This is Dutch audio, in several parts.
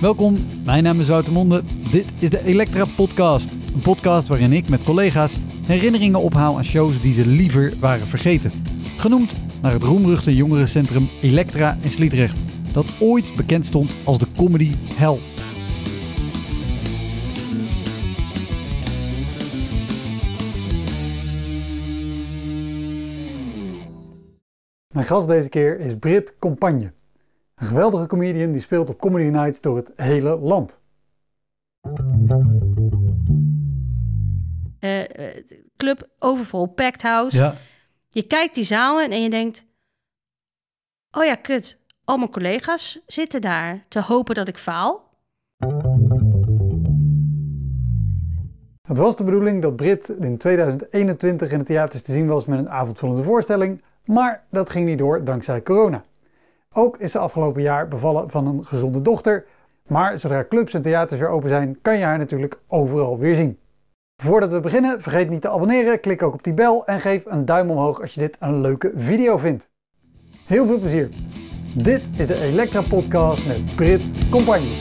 Welkom, mijn naam is Wouter Monde. Dit is de Elektra Podcast. Een podcast waarin ik met collega's herinneringen ophaal aan shows die ze liever waren vergeten. Genoemd naar het roemruchte jongerencentrum Elektra in Sliedrecht, dat ooit bekend stond als de comedy hell. Mijn gast deze keer is Brit Compagne. Een geweldige comedian die speelt op Comedy Nights door het hele land. Eh, eh, club overvol, packed house. Ja. Je kijkt die zaal en je denkt... Oh ja, kut. Al mijn collega's zitten daar te hopen dat ik faal. Het was de bedoeling dat Brit in 2021 in het theaters te zien was met een avondvullende voorstelling, maar dat ging niet door dankzij corona. Ook is ze afgelopen jaar bevallen van een gezonde dochter. Maar zodra clubs en theaters weer open zijn, kan je haar natuurlijk overal weer zien. Voordat we beginnen, vergeet niet te abonneren, klik ook op die bel en geef een duim omhoog als je dit een leuke video vindt. Heel veel plezier! Dit is de Elektra Podcast met Brit Compagnie.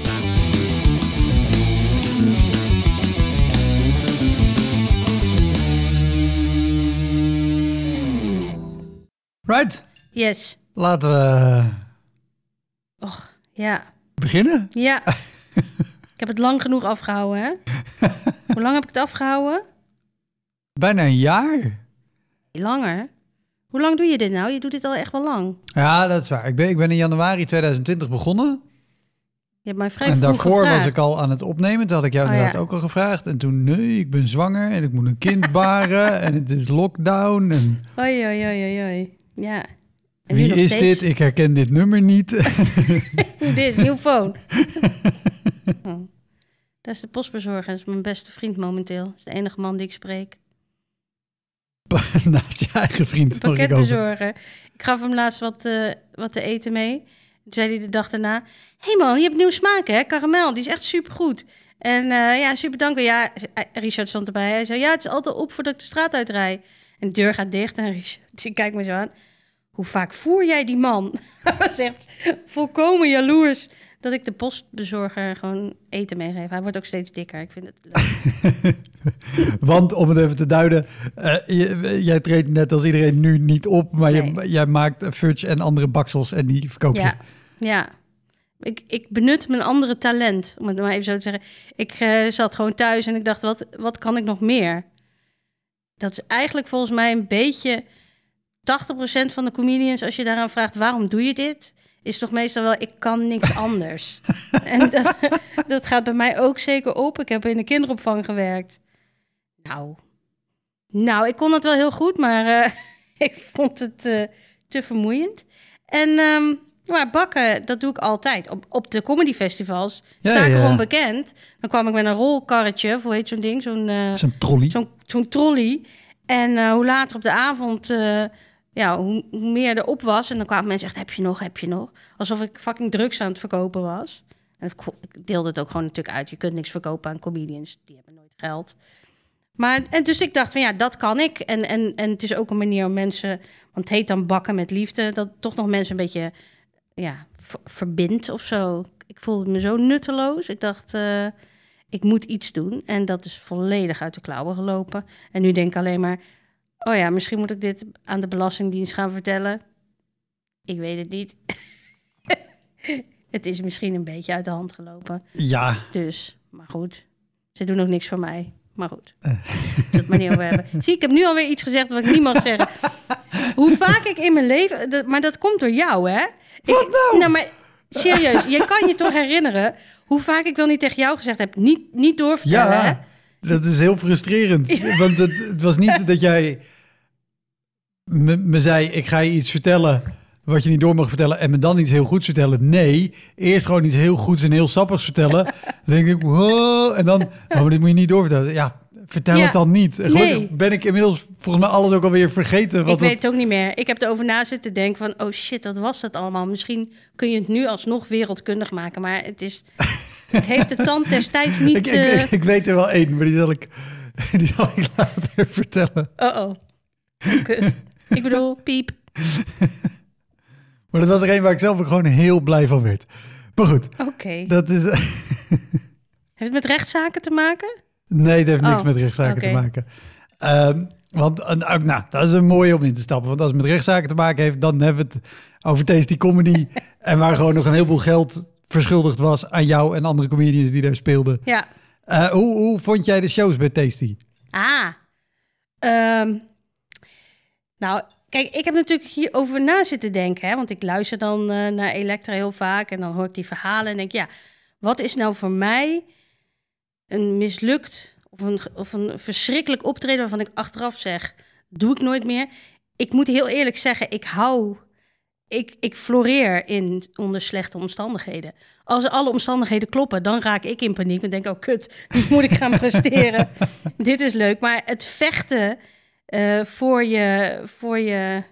Right? Yes. Laten we eh, ja. Beginnen? Ja. ik heb het lang genoeg afgehouden, hè? Hoe lang heb ik het afgehouden? Bijna een jaar. Langer? Hoe lang doe je dit nou? Je doet dit al echt wel lang. Ja, dat is waar. Ik ben, ik ben in januari 2020 begonnen. Je hebt mij vrij En daarvoor was ik al aan het opnemen. Toen had ik jou oh, inderdaad ook al gevraagd. En toen, nee, ik ben zwanger en ik moet een kind baren. en het is lockdown. En... Oei, oei, oei, oei. Ja. Wie is dit? Ik herken dit nummer niet. dit is nieuw phone. Hm. Dat is de postbezorger. Dat is mijn beste vriend momenteel. Dat is de enige man die ik spreek. Naast je eigen vriend. Pakketbezorger. Ik, gaf hem laatst wat, eh, wat te eten mee. Toen zei hij de dag daarna... hey man, je hebt nieuw smaak hè? Karamel, die is echt supergoed. En eh, ja, super dank. Ja, eh, Richard stond erbij. Hij zei, ja, het is altijd op voordat ik de straat uitrij. En de deur gaat dicht en Richard kijkt me zo aan hoe vaak voer jij die man? zegt volkomen jaloers dat ik de postbezorger gewoon eten meegeef. Hij wordt ook steeds dikker. Ik vind het leuk. Want om het even te duiden, eh, je, jij treedt net als iedereen nu niet op, maar je, jij maakt fudge en andere baksels en die verkoop je. Ja, ja. Ik, ik benut mijn andere talent, om het maar even zo te zeggen. Ik eh, zat gewoon thuis en ik dacht, wat, wat kan ik nog meer? Dat is eigenlijk volgens mij een beetje 80% van de comedians, als je daaraan vraagt waarom doe je dit, is toch meestal wel ik kan niks anders. en dat, dat gaat bij mij ook zeker op. Ik heb in de kinderopvang gewerkt. Nou, nou ik kon dat wel heel goed, maar eh, ik vond het eh, te vermoeiend. En um, maar bakken, dat doe ik altijd. Op, op de comedyfestivals ja, sta ik ja. bekend. Dan kwam ik met een rolkarretje, hoe heet zo'n ding? Zo'n eh, trolley. Zo'n trolley. En hoe later op de avond ja, hoe, hoe meer erop was. En dan kwamen mensen echt, heb je nog, heb je nog? Alsof ik fucking drugs aan het verkopen was. En ik deelde het ook gewoon natuurlijk uit. Je kunt niks verkopen aan comedians. Die hebben nooit geld. Maar, en dus ik dacht van ja, dat kan ik. En, en, en het is ook een manier om mensen, want het heet dan bakken met liefde, dat toch nog mensen een beetje ja, verbindt of zo. Ik voelde me zo nutteloos. Ik dacht, eh, ik moet iets doen. En dat is volledig uit de klauwen gelopen. En nu denk ik alleen maar, oh ja, misschien moet ik dit aan de Belastingdienst gaan vertellen. Ik weet het niet. het is misschien een beetje uit de hand gelopen. Ja. Dus, maar goed. Ze doen ook niks voor mij. Maar goed, eh. dat maar niet over hebben. Zie, ik heb nu alweer iets gezegd wat ik niet mag zeggen. Hoe vaak ik in mijn leven... Dat, maar dat komt door jou, hè? Wat nou? nou, maar serieus. je kan je toch herinneren hoe vaak ik wel niet tegen jou gezegd heb... niet, niet doorvertellen, ja. Dat is heel frustrerend. Want het, het, was niet dat jij me, zei, ik ga je iets vertellen wat je niet door mag vertellen en me dan iets heel goeds vertellen. Nee, eerst gewoon iets heel goeds en heel sappigs vertellen. dan denk ik, wow, en dan, oh, maar dit moet je niet doorvertellen. Ja, vertel het dan niet. Ben ik inmiddels volgens mij alles ook alweer vergeten. Wat ik weet het ook niet meer. Ik heb erover na zitten denken van, oh shit, dat was dat allemaal. Misschien kun je het nu alsnog wereldkundig maken, maar het is... Het heeft de tand destijds niet... ik, eh, ik, weet er wel één, maar die zal ik, die zal ik later vertellen. Oh-oh, kut. Ik bedoel, piep. maar dat was er een waar ik zelf ook gewoon heel blij van werd. Maar goed. Oké. Dat is... Heeft het met rechtszaken te maken? Nee, het heeft niks oh, met rechtszaken te maken. Um, want nou, dat is een mooie om in te stappen. Want als het met rechtszaken te maken heeft, dan hebben we het over Tasty Comedy. en waar gewoon nog een heleboel geld verschuldigd was aan jou en andere comedians die daar speelden. Ja. Eh, hoe, hoe, vond jij de shows bij Tasty? Ah, um, nou, kijk, ik heb natuurlijk hierover na zitten denken. Hè, want ik luister dan eh, naar Elektra heel vaak en dan hoor ik die verhalen en denk, ja, wat is nou voor mij een mislukt of een, of een verschrikkelijk optreden waarvan ik achteraf zeg, doe ik nooit meer. Ik moet heel eerlijk zeggen, ik hou, ik, ik floreer in, onder slechte omstandigheden. Als alle omstandigheden kloppen, dan raak ik in paniek en denk, oh kut, nu moet ik gaan presteren. Dit is leuk, maar het vechten eh, voor je, voor je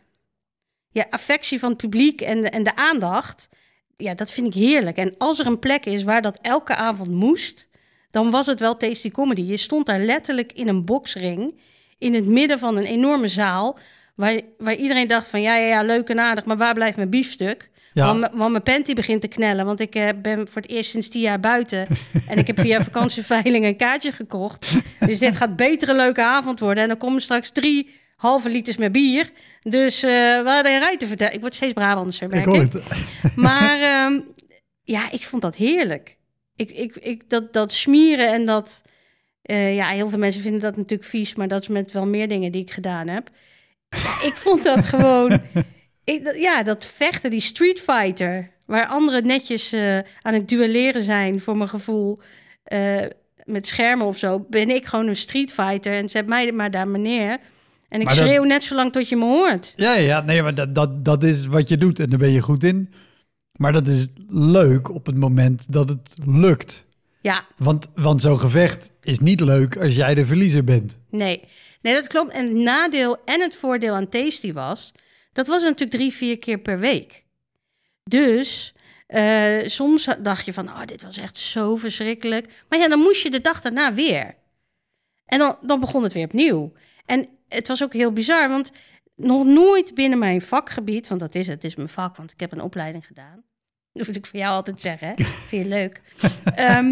ja, affectie van het publiek en de, en de aandacht. Ja, dat vind ik heerlijk. En als er een plek is waar dat elke avond moest, dan was het wel Tasty Comedy. Je stond daar letterlijk in een boksring, in het midden van een enorme zaal, waar, waar iedereen dacht van ja, ja, ja, leuk en aardig, maar waar blijft mijn biefstuk? Ja. Want, mijn panty begint te knellen. Want ik eh, ben voor het eerst sinds tien jaar buiten. en ik heb via vakantieveiling een kaartje gekocht. Dus dit gaat beter een leuke avond worden. En dan komen straks drie halve liters met bier. Dus uh, we hadden rij te vertellen. Ik word steeds Brabantser, merk ik. maar ehm, ja, ik vond dat heerlijk. Ik, ik, ik, dat, dat smieren en dat... Eh, ja, heel veel mensen vinden dat natuurlijk vies, maar dat is met wel meer dingen die ik gedaan heb. ik vond dat gewoon ja, dat vechten, die Street Fighter, waar anderen netjes eh, aan het duelleren zijn, voor mijn gevoel, eh, met schermen of zo, ben ik gewoon een Street Fighter en zet mij maar daar meneer. En ik schreeuw net zo lang tot je me hoort. Ja, ja nee, maar dat, dat, dat is wat je doet en daar ben je goed in. Maar dat is leuk op het moment dat het lukt. Ja. Want, want zo'n gevecht is niet leuk als jij de verliezer bent. Nee. nee, dat klopt. En het nadeel en het voordeel aan Tasty was dat was natuurlijk drie, vier keer per week. Dus eh, soms dacht je van, oh, dit was echt zo verschrikkelijk. Maar ja, dan moest je de dag daarna weer. En dan, dan begon het weer opnieuw. En het was ook heel bizar, want nog nooit binnen mijn vakgebied, want dat is het, het is mijn vak, want ik heb een opleiding gedaan. Dat moet ik voor jou altijd zeggen. Hè? Vind je leuk? Ehm,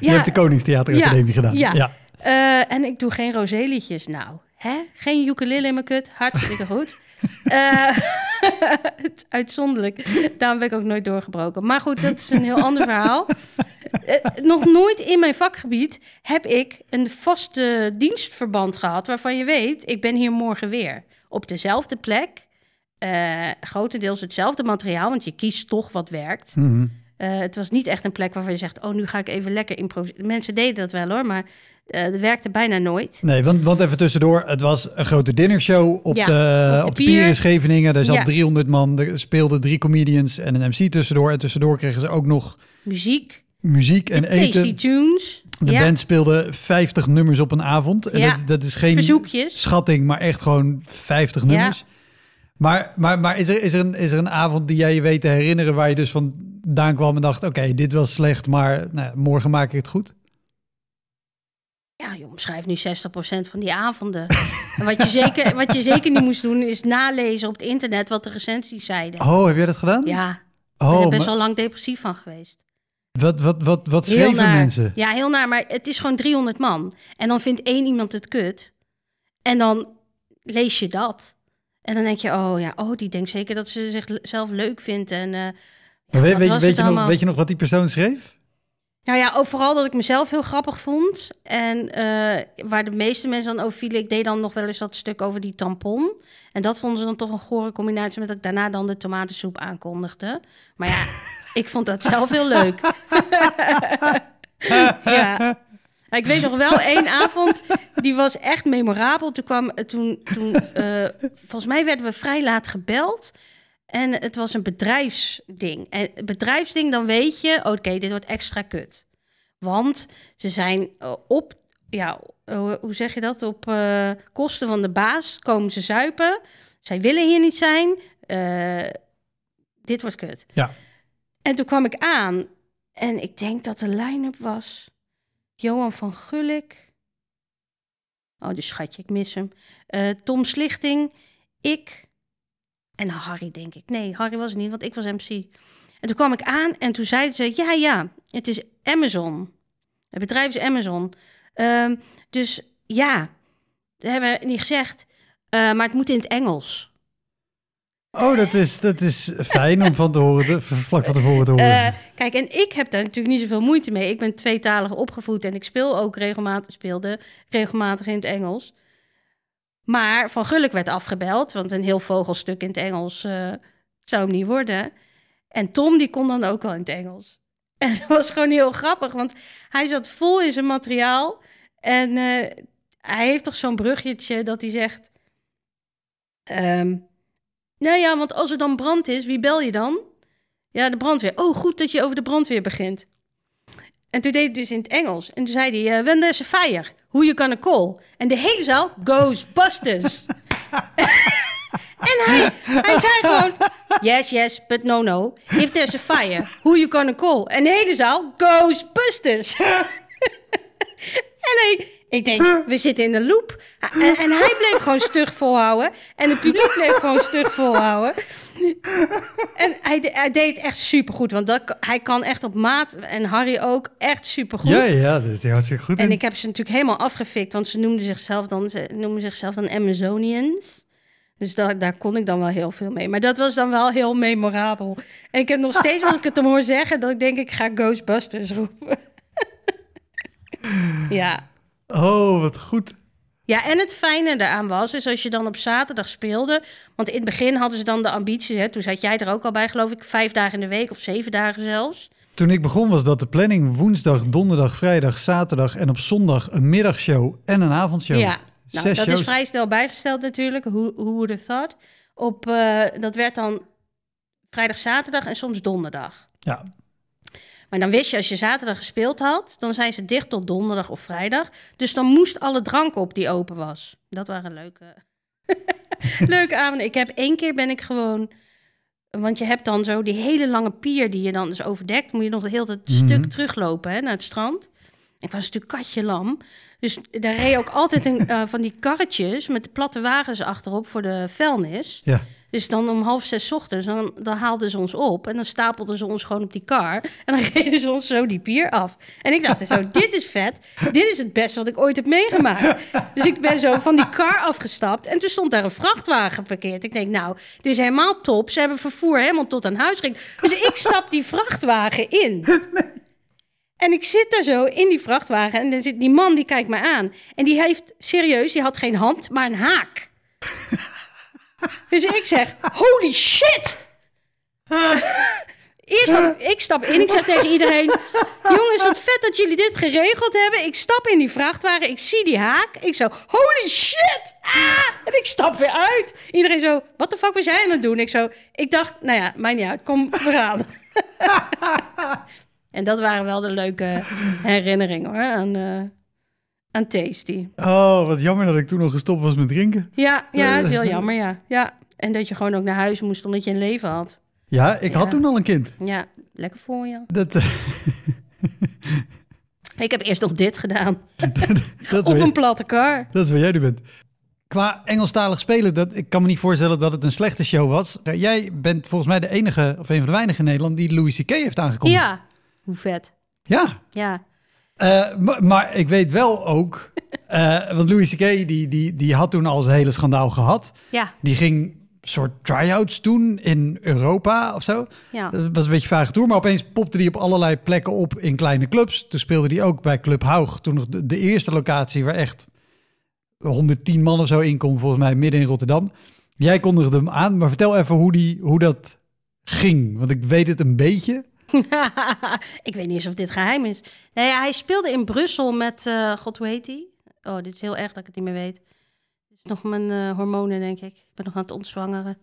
je hebt de Koningstheateracademie ja, gedaan. Ja. Eh, en ik doe geen rozeliedjes. Nou, hè? geen ukulele in mijn kut. Hartstikke goed uh, uitzonderlijk. Daarom ben ik ook nooit doorgebroken. Maar goed, dat is een heel ander verhaal. Eh, nog nooit in mijn vakgebied heb ik een vaste dienstverband gehad waarvan je weet, ik ben hier morgen weer. Op dezelfde plek, eh, grotendeels hetzelfde materiaal, want je kiest toch wat werkt. Mhm. Eh, het was niet echt een plek waarvan je zegt, oh, nu ga ik even lekker improviseren. Mensen deden dat wel hoor, maar uh, werkte bijna nooit. Nee, want, want even tussendoor, het was een grote dinnershow op, de, op, de, op de pier in Scheveningen. Daar zat 300 man, er speelden drie comedians en een MC tussendoor. En tussendoor kregen ze ook nog... Muziek. Muziek en eten. Tasty tunes. De band speelde 50 nummers op een avond. En dat, dat, is geen schatting, maar echt gewoon 50 nummers. Maar, maar, maar is, er, is, er een, is er een avond die jij je weet te herinneren waar je dus van daar kwam en dacht: oké, dit was slecht, maar nou, morgen maak ik het goed? Ja, je schrijf nu 60% van die avonden. en wat je, zeker, wat je zeker niet moest doen, is nalezen op het internet wat de recensies zeiden. Oh, heb jij dat gedaan? Ja. Oh, ik ben best wel lang depressief van geweest. Wat, wat, wat, wat schreven mensen? Ja, heel naar, maar het is gewoon 300 man. En dan vindt één iemand het kut. En dan lees je dat. En dan denk je, oh ja, oh, die denkt zeker dat ze zichzelf leuk vindt. En eh, weet, weet, weet je nog, wat die persoon schreef? Nou ja, overal dat ik mezelf heel grappig vond. En eh, waar de meeste mensen dan over vielen, ik deed dan nog wel eens dat stuk over die tampon. En dat vonden ze dan toch een gore combinatie met dat ik daarna dan de tomatensoep aankondigde. Maar ja, ik vond dat zelf heel leuk. ja. Ik weet nog wel één avond, die was echt memorabel. Toen kwam, toen, toen eh, volgens mij werden we vrij laat gebeld. En het was een bedrijfsding. En bedrijfsding, dan weet je, oké, dit wordt extra kut. Want ze zijn eh, op, ja, eh, hoe zeg je dat? Op eh, kosten van de baas komen ze zuipen. Zij willen hier niet zijn. dit wordt kut. Ja. En toen kwam ik aan en ik denk dat de line-up was Johan van Gulik. Oh, dus schatje, ik mis hem. Uh, Tom Slichting, ik, en Harry, denk ik. Nee, Harry was het niet, want ik was MC. En toen kwam ik aan en toen zeiden ze: Ja, ja, het is Amazon. Het bedrijf is Amazon. Ehm, dus ja, dat hebben we niet gezegd. Eh, maar het moet in het Engels. Oh, dat is, dat is fijn om van te horen, vlak van tevoren te horen. Eh, kijk, en ik heb daar natuurlijk niet zoveel moeite mee. Ik ben tweetalig opgevoed en ik speel ook regelmatig, speelde regelmatig in het Engels. Maar Van Gulik werd afgebeld, want een heel vogelstuk in het Engels eh, zou hem niet worden. En Tom die kon dan ook wel in het Engels. En dat was gewoon heel grappig, want hij zat vol in zijn materiaal. En eh, hij heeft toch zo'n bruggetje dat hij zegt... Ehm, nou ja, want als er dan brand is, wie bel je dan? Ja, de brandweer. Oh, goed dat je over de brandweer begint. En toen deed hij dus in het Engels. En toen zei hij, eh, when there's a fire, who you gonna call? En de hele zaal, Ghostbusters. en hij, hij zei gewoon, yes, yes, but no, no. If there's a fire, who you gonna call? En de hele zaal, Ghostbusters. en hij, ik denk, we zitten in de loop. En, hij bleef gewoon stug volhouden. En het publiek bleef gewoon stug volhouden. En hij, deed echt supergoed. Want dat, hij kan echt op maat. En Harry ook echt supergoed. Ja, ja, dus die hartstikke goed. En ik heb ze natuurlijk helemaal afgefikt. Want ze noemden zichzelf dan, ze zichzelf dan Amazonians. Dus daar, daar kon ik dan wel heel veel mee. Maar dat was dan wel heel memorabel. En ik heb nog steeds, als ik het hem hoor zeggen, dat ik denk ik ga Ghostbusters roepen. ja, Oh, wat goed. Ja, en het fijne eraan was, is als je dan op zaterdag speelde. Want in het begin hadden ze dan de ambities. Hè, toen zat jij er ook al bij, geloof ik, vijf dagen in de week of zeven dagen zelfs. Toen ik begon was dat de planning woensdag, donderdag, vrijdag, zaterdag en op zondag een middagshow en een avondshow. Ja, nou, dat is vrij snel bijgesteld natuurlijk, Hoe hoe would have thought. Op, eh, dat werd dan vrijdag, zaterdag en soms donderdag. Ja, maar dan wist je, als je zaterdag gespeeld had, dan zijn ze dicht tot donderdag of vrijdag. Dus dan moest alle drank op die open was. Dat waren leuke, leuke avonden. Ik heb één keer ben ik gewoon... Want je hebt dan zo die hele lange pier die je dan dus overdekt. Moet je nog heel hele mhm. stuk teruglopen hè, naar het strand. Ik was natuurlijk katje lam. Dus daar reed ook altijd een, eh, van die karretjes met de platte wagens achterop voor de vuilnis. Ja. Dus dan om half zes ochtends, dan, dan haalden ze ons op en dan stapelden ze ons gewoon op die kar. En dan reden ze ons zo die pier af. En ik dacht zo, dit is vet. Dit is het beste wat ik ooit heb meegemaakt. Dus ik ben zo van die kar afgestapt en toen stond daar een vrachtwagen geparkeerd. Ik denk, nou, dit is helemaal top. Ze hebben vervoer helemaal tot aan huis ging. Dus ik stap die vrachtwagen in. En ik zit daar zo in die vrachtwagen en dan zit die man die kijkt me aan. En die heeft serieus, die had geen hand, maar een haak. Dus ik zeg, holy shit! Eerst dan ik stap in, ik zeg tegen iedereen... Jongens, wat vet dat jullie dit geregeld hebben. Ik stap in die vrachtwagen, ik zie die haak. Ik zo, holy shit! Ah! En ik stap weer uit. Iedereen zo, wat de fuck was jij aan het doen? Ik zo, ik dacht, nou ja, mij niet uit, kom, we gaan. en dat waren wel de leuke herinneringen hoor, aan, eh, aan Tasty. Oh, wat jammer dat ik toen al gestopt was met drinken. Ja, ja, dat is heel eh. jammer, ja. ja. En dat je gewoon ook naar huis moest omdat je een leven had. Ja, ik had toen al een kind. Ja, lekker voor je. Dat... Eh, ik heb eerst nog dit gedaan. dat Op een platte kar. Dat is waar jij nu bent. Qua Engelstalig spelen, dat, ik kan me niet voorstellen dat het een slechte show was. Eh, jij bent volgens mij de enige, of een van de weinigen in Nederland, die Louis C.K. heeft aangekondigd. Ja, hoe vet. Ja. Ja, eh, maar, ik weet wel ook, eh, want Louis C.K. Die, die, die had toen al het hele schandaal gehad. Ja. Die ging soort try-outs doen in Europa of zo. Ja. Dat was een beetje vage toer, maar opeens popte die op allerlei plekken op in kleine clubs. Toen speelde die ook bij Club Haug, toen nog de, eerste locatie waar echt 110 man of zo in kon, volgens mij midden in Rotterdam. Jij kondigde hem aan, maar vertel even hoe, die, hoe dat ging, want ik weet het een beetje. ik weet niet eens of dit geheim is. Nou ja, hij speelde in Brussel met, uh, god hoe hij? Oh, dit is heel erg dat ik het niet meer weet. Dit is nog mijn eh, hormonen, denk ik. Ik ben nog aan het ontzwangeren.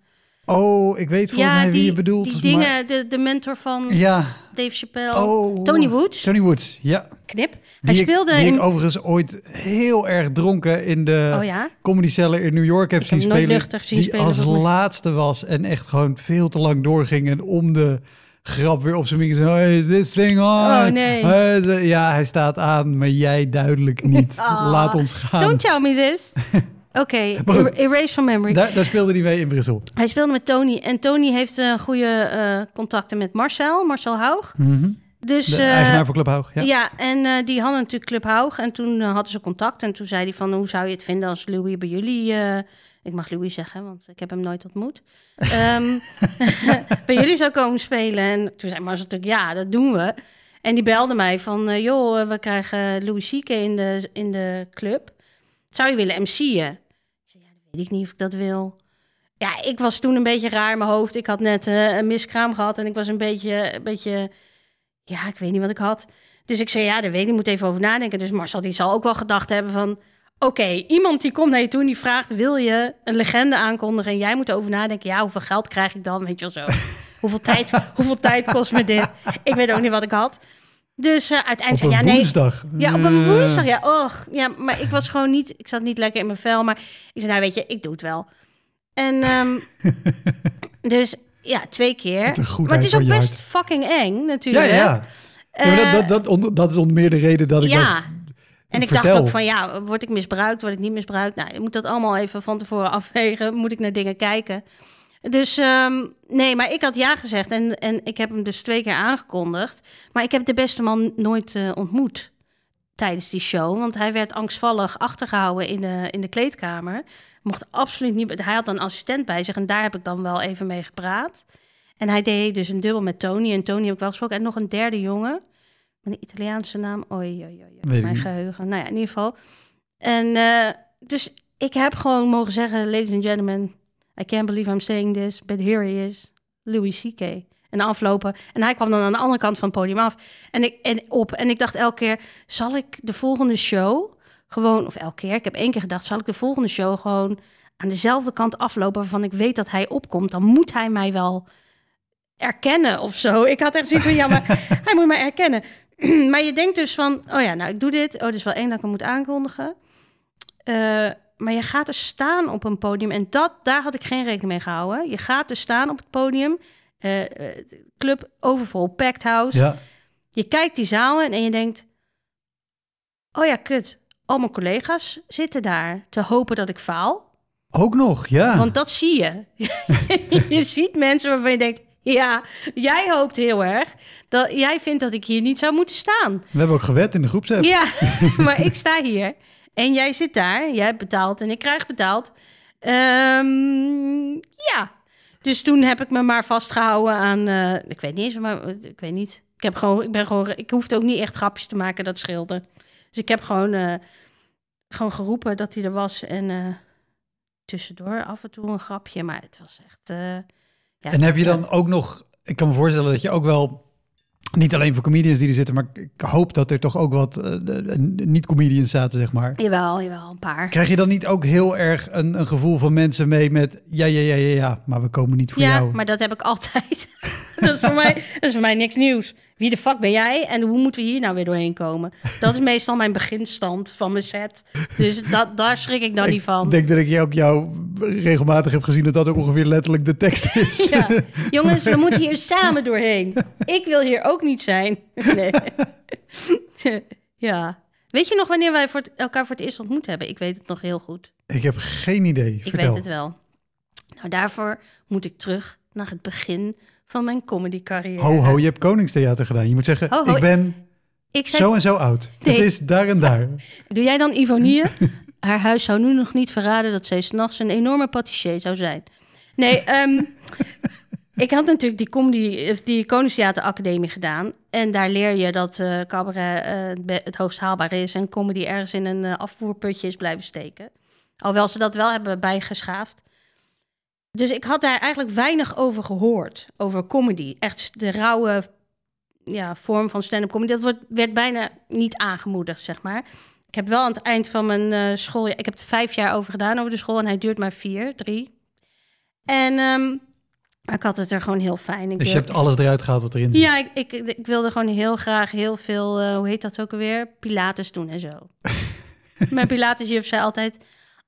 Oh, ik weet volgens mij wie je bedoelt. Die dingen, de, de mentor van Dave Chappelle. Oh. Tony Woods. Tony Woods, ja. Knip. hij speelde ik, die ik overigens ooit heel erg dronken in de oh, ja? comedycellen in New York heb ik zien heb spelen. Zien die als laatste was en echt gewoon veel te lang doorging en om de grap weer op zijn microfoon. Hey, is this thing Oh nee. ja, hij staat aan, maar jij duidelijk niet. Ah. Laat ons gaan. Don't you me this. Oké, Erase from Memory. Daar, speelde hij mee in Brussel. Hij speelde met Tony. En Tony heeft uh, goede eh, contacten met Marcel, Marcel Haug. Mm -hmm. Dus, de uh, eigenaar eh, van Club Haug. Ja, ja en die hadden natuurlijk Club Haug. En toen hadden ze contact. En toen zei hij van, hoe zou je het vinden als Louis bij jullie ik mag Louis zeggen, want ik heb hem nooit ontmoet. Ben ehm, bij jullie zou komen spelen. En toen zei Marcel natuurlijk, ja, dat doen we. En die belde mij van, eh, joh, eh, we krijgen Louis Sieke in de, in de club. Zou je willen MC'en? Ik zei, ja, dat weet ik niet of ik dat wil. Ja, ik was toen een beetje raar in mijn hoofd. Ik had net eh, een miskraam gehad en ik was een beetje, een beetje... Ja, ik weet niet wat ik had. Dus ik zei, ja, dat weet ik, ik moet even over nadenken. Dus Marcel die zal ook wel gedacht hebben van... Oké, iemand die komt naar je toe en die vraagt: wil je een legende aankondigen? En jij moet erover nadenken: ja, hoeveel geld krijg ik dan? Weet je wel zo. hoeveel, tijd, hoeveel tijd kost me dit? Ik weet ook niet wat ik had. Dus eh, uiteindelijk ja, nee. woensdag. Ja, op een woensdag. Ja, och, ja, maar ik was gewoon niet, ik zat niet lekker in mijn vel. Maar ik zei, nou weet je, ik doe het wel. En ehm, dus ja, twee keer. Maar het is ook best fucking eng natuurlijk. Ja, ja. Eh, dat, dat, dat, on, dat, is onder meer de reden dat ik ja. En ik dacht ook van ja, word ik misbruikt, word ik niet misbruikt? Nou, je moet dat allemaal even van tevoren afwegen. Moet ik naar dingen kijken? Dus ehm, nee, maar ik had ja gezegd en, en ik heb hem dus twee keer aangekondigd. Maar ik heb de beste man nooit eh, ontmoet tijdens die show. Want hij werd angstvallig achtergehouden in de, in de kleedkamer. Mocht absoluut niet. Hij had een assistent bij zich en daar heb ik dan wel even mee gepraat. En hij deed dus een dubbel met Tony. En Tony heb ik wel gesproken. En nog een derde jongen. Mijn Italiaanse naam, oei, oei, oei, mijn geheugen. Nou ja, in ieder geval. En eh, dus ik heb gewoon mogen zeggen, ladies and gentlemen, I can't believe I'm saying this, but here he is, Louis C.K. En aflopen. En hij kwam dan aan de andere kant van het podium af. En ik, en op. En ik dacht elke keer, zal ik de volgende show gewoon, of elke keer, ik heb één keer gedacht, zal ik de volgende show gewoon aan dezelfde kant aflopen waarvan ik weet dat hij opkomt, dan moet hij mij wel erkennen of zo. Ik had echt iets van, ja, maar hij moet mij erkennen. maar je denkt dus van, oh ja, nou ik doe dit. Oh, dus is wel één dat ik moet aankondigen. Eh, maar je gaat er staan op een podium. En dat, daar had ik geen rekening mee gehouden. Je gaat er staan op het podium. Eh, eh, club overvol, packed house. Ja. Je kijkt die zaal in en je denkt... Oh ja, kut. Al mijn collega's zitten daar te hopen dat ik faal. Ook nog, ja. Want dat zie je. je ziet mensen waarvan je denkt... Ja, jij hoopt heel erg. Dat, jij vindt dat ik hier niet zou moeten staan. We hebben ook gewet in de groepsapp. Ja, maar ik sta hier. En jij zit daar. Jij hebt betaald en ik krijg betaald. Ehm, ja. Dus toen heb ik me maar vastgehouden aan... Eh, ik weet niet eens, maar ik weet niet. Ik, heb gewoon, ik, ben gewoon, ik hoefde ook niet echt grapjes te maken, dat scheelde. Dus ik heb gewoon, eh, gewoon geroepen dat hij er was. En eh, tussendoor af en toe een grapje. Maar het was echt en heb je dan ook nog, ik kan me voorstellen dat je ook wel, niet alleen voor comedians die er zitten, maar ik hoop dat er toch ook wat eh, niet-comedians zaten, zeg maar. Jawel, jawel, een paar. Krijg je dan niet ook heel erg een, een gevoel van mensen mee met, ja, ja, ja, ja, ja, maar we komen niet voor jou? Ja, maar dat heb ik altijd. dat, is voor mij, is voor mij niks nieuws. Wie de fuck ben jij en hoe moeten we hier nou weer doorheen komen? Dat is meestal mijn beginstand van mijn set. Dus dat, daar schrik ik dan niet van. Ik denk dat ik jou ook jou regelmatig heb gezien dat dat ook ongeveer letterlijk de tekst is. Ja. Jongens, we moeten hier samen doorheen. Ik wil hier ook niet zijn. Nee. ja. Weet je nog wanneer wij elkaar voor het eerst ontmoet hebben? Ik weet het nog heel goed. Ik heb geen idee. Ik weet het wel. Nou, daarvoor moet ik terug naar het begin van mijn comedy carrière. Ho, ho, je hebt Koningstheater gedaan. Je moet zeggen, ik ben ik zo en zo oud. Het is daar en daar. Doe jij dan Ivonie? Haar huis zou nu nog niet verraden dat zij s'nachts een enorme patissier zou zijn. Nee, ehm, ik had natuurlijk die, comedy, die Koningstheater Academie gedaan. En daar leer je dat uh, cabaret eh, het hoogst haalbaar is... en comedy ergens in een eh, afvoerputje is blijven steken. Alhoewel ze dat wel hebben bijgeschaafd. Dus ik had daar eigenlijk weinig over gehoord, over comedy. Echt de rauwe ja, vorm van stand-up comedy. Dat werd bijna niet aangemoedigd, zeg maar. Ik heb wel aan het eind van mijn uh, school... Ik heb er vijf jaar over gedaan over de school en hij duurt maar vier, drie. En ehm, ik had het er gewoon heel fijn. in. dus je hebt alles eruit gehaald wat erin zit? Ja, ik, ik, ik wilde gewoon heel graag heel veel, eh, hoe heet dat ook alweer? Pilates doen en zo. mijn Pilatesjuf zei altijd,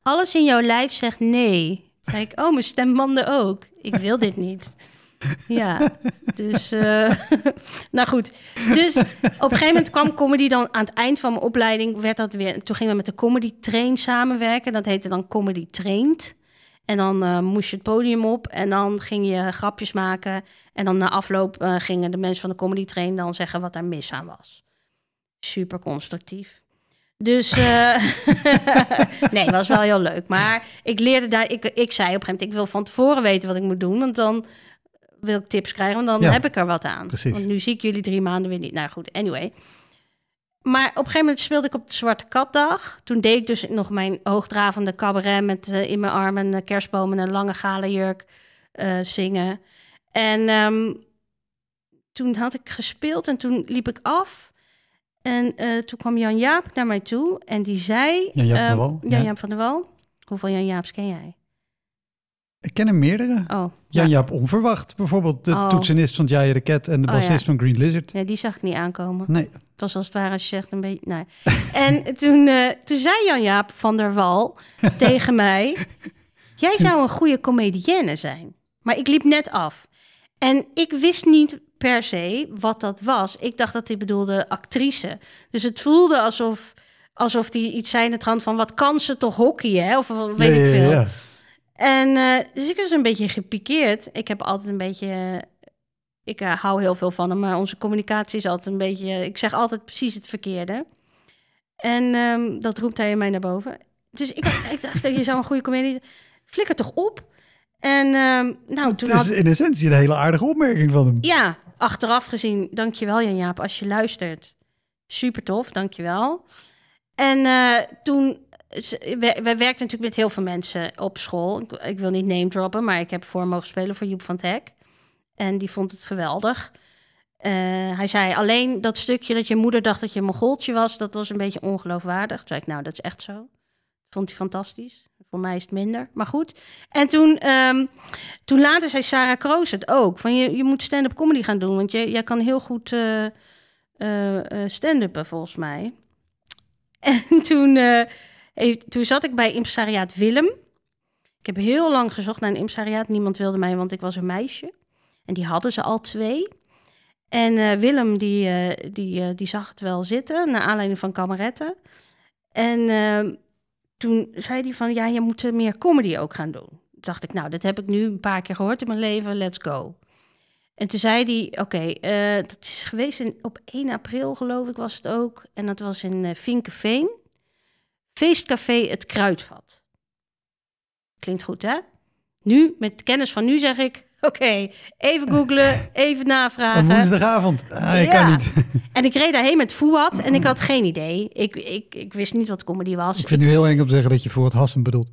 alles in jouw lijf zegt nee zei ik, oh, mijn stemmanden ook. Ik wil dit niet. Ja, dus, eh, nou goed. Dus op een gegeven moment kwam comedy dan aan het eind van mijn opleiding. Werd dat weer, toen gingen we met de comedy train samenwerken. Dat heette dan comedy traint. En dan eh, moest je het podium op en dan ging je grapjes maken. En dan na afloop eh, gingen de mensen van de comedy train dan zeggen wat daar mis aan was. Super constructief. Dus uh, nee, was wel heel leuk. Maar ik leerde daar, ik, ik zei op een gegeven moment, ik wil van tevoren weten wat ik moet doen, want dan wil ik tips krijgen, want dan heb ik er wat aan. Precies. Want nu zie ik jullie drie maanden weer niet. Nou goed, anyway. Maar op een gegeven moment speelde ik op de Zwarte Katdag. Toen deed ik dus nog mijn hoogdravende cabaret met eh, in mijn armen een eh, kerstboom en een lange gale jurk zingen. En ehm, toen had ik gespeeld en toen liep ik af. En eh, toen kwam Jan Jaap naar mij toe en die zei... Jan Jaap van der ehm, Wal? Jan Jaap van der Wal. Hoeveel Jan Jaaps ken jij? Ik ken hem meerdere. Oh, Jan Jaap Onverwacht, bijvoorbeeld de oh. toetsenist van Jaya de Cat en de oh, bassist van Green Lizard. Ja, die zag ik niet aankomen. Nee. Het was als het ware, als je zegt, een beetje... Nee. en toen, eh, toen zei Jan Jaap van der Wal tegen mij... Jij zou een goede comedienne zijn. Maar ik liep net af. En ik wist niet per se wat dat was. Ik dacht dat hij bedoelde actrice. Dus het voelde alsof, alsof hij iets zei in het hand van... wat kan ze toch hockey hè? of weet ik veel. En eh, dus ik was een beetje gepikeerd. Ik heb altijd een beetje... Ik eh, hou heel veel van hem, maar onze communicatie is altijd een beetje... Ik zeg altijd precies het verkeerde. En ehm, dat roept hij in mij naar boven. Dus ik, ik dacht, je zou een goede comedie... Flikker toch op! En ehm, nou, toen is in essentie een hele aardige opmerking van hem. Ja, achteraf gezien, dankjewel Jan-Jaap als je luistert. Super tof, dankjewel. En eh, toen, wij, werkten natuurlijk met heel veel mensen op school. Ik, ik wil niet name droppen, maar ik heb voor mogen spelen voor Joep van het Hek. En die vond het geweldig. Eh, hij zei alleen dat stukje dat je moeder dacht dat je een mogoltje was, dat was een beetje ongeloofwaardig. Toen zei ik, nou, dat is echt zo. Vond hij fantastisch. Voor mij is het minder, maar goed. En toen, ehm, toen later zei Sarah Kroos het ook. Van je, je moet stand-up comedy gaan doen, want je, jij kan heel goed eh, eh, eh, stand-uppen volgens mij. En toen, heeft, toen zat ik bij impresariaat Willem. Ik heb heel lang gezocht naar een impresariaat. Niemand wilde mij, want ik was een meisje. En die hadden ze al twee. En Willem, die, die, die zag het wel zitten, naar aanleiding van kameretten. En ehm, toen zei hij van, ja, je moet meer comedy ook gaan doen. Toen dacht ik, nou, dat heb ik nu een paar keer gehoord in mijn leven, let's go. En toen zei hij, oké, eh, dat is geweest op 1 april geloof ik was het ook. En dat was in uh, Vinkeveen. Feestcafé Het Kruidvat. Klinkt goed, hè? Nu, met kennis van nu zeg ik, Oké, even googlen, even navragen. woensdagavond. Ah, ik kan niet. En ik reed daarheen met Fuad en ik had geen idee. Ik, ik, ik wist niet wat comedy was. Ik vind ik... nu heel eng om te zeggen dat je voor het Hassen bedoelt.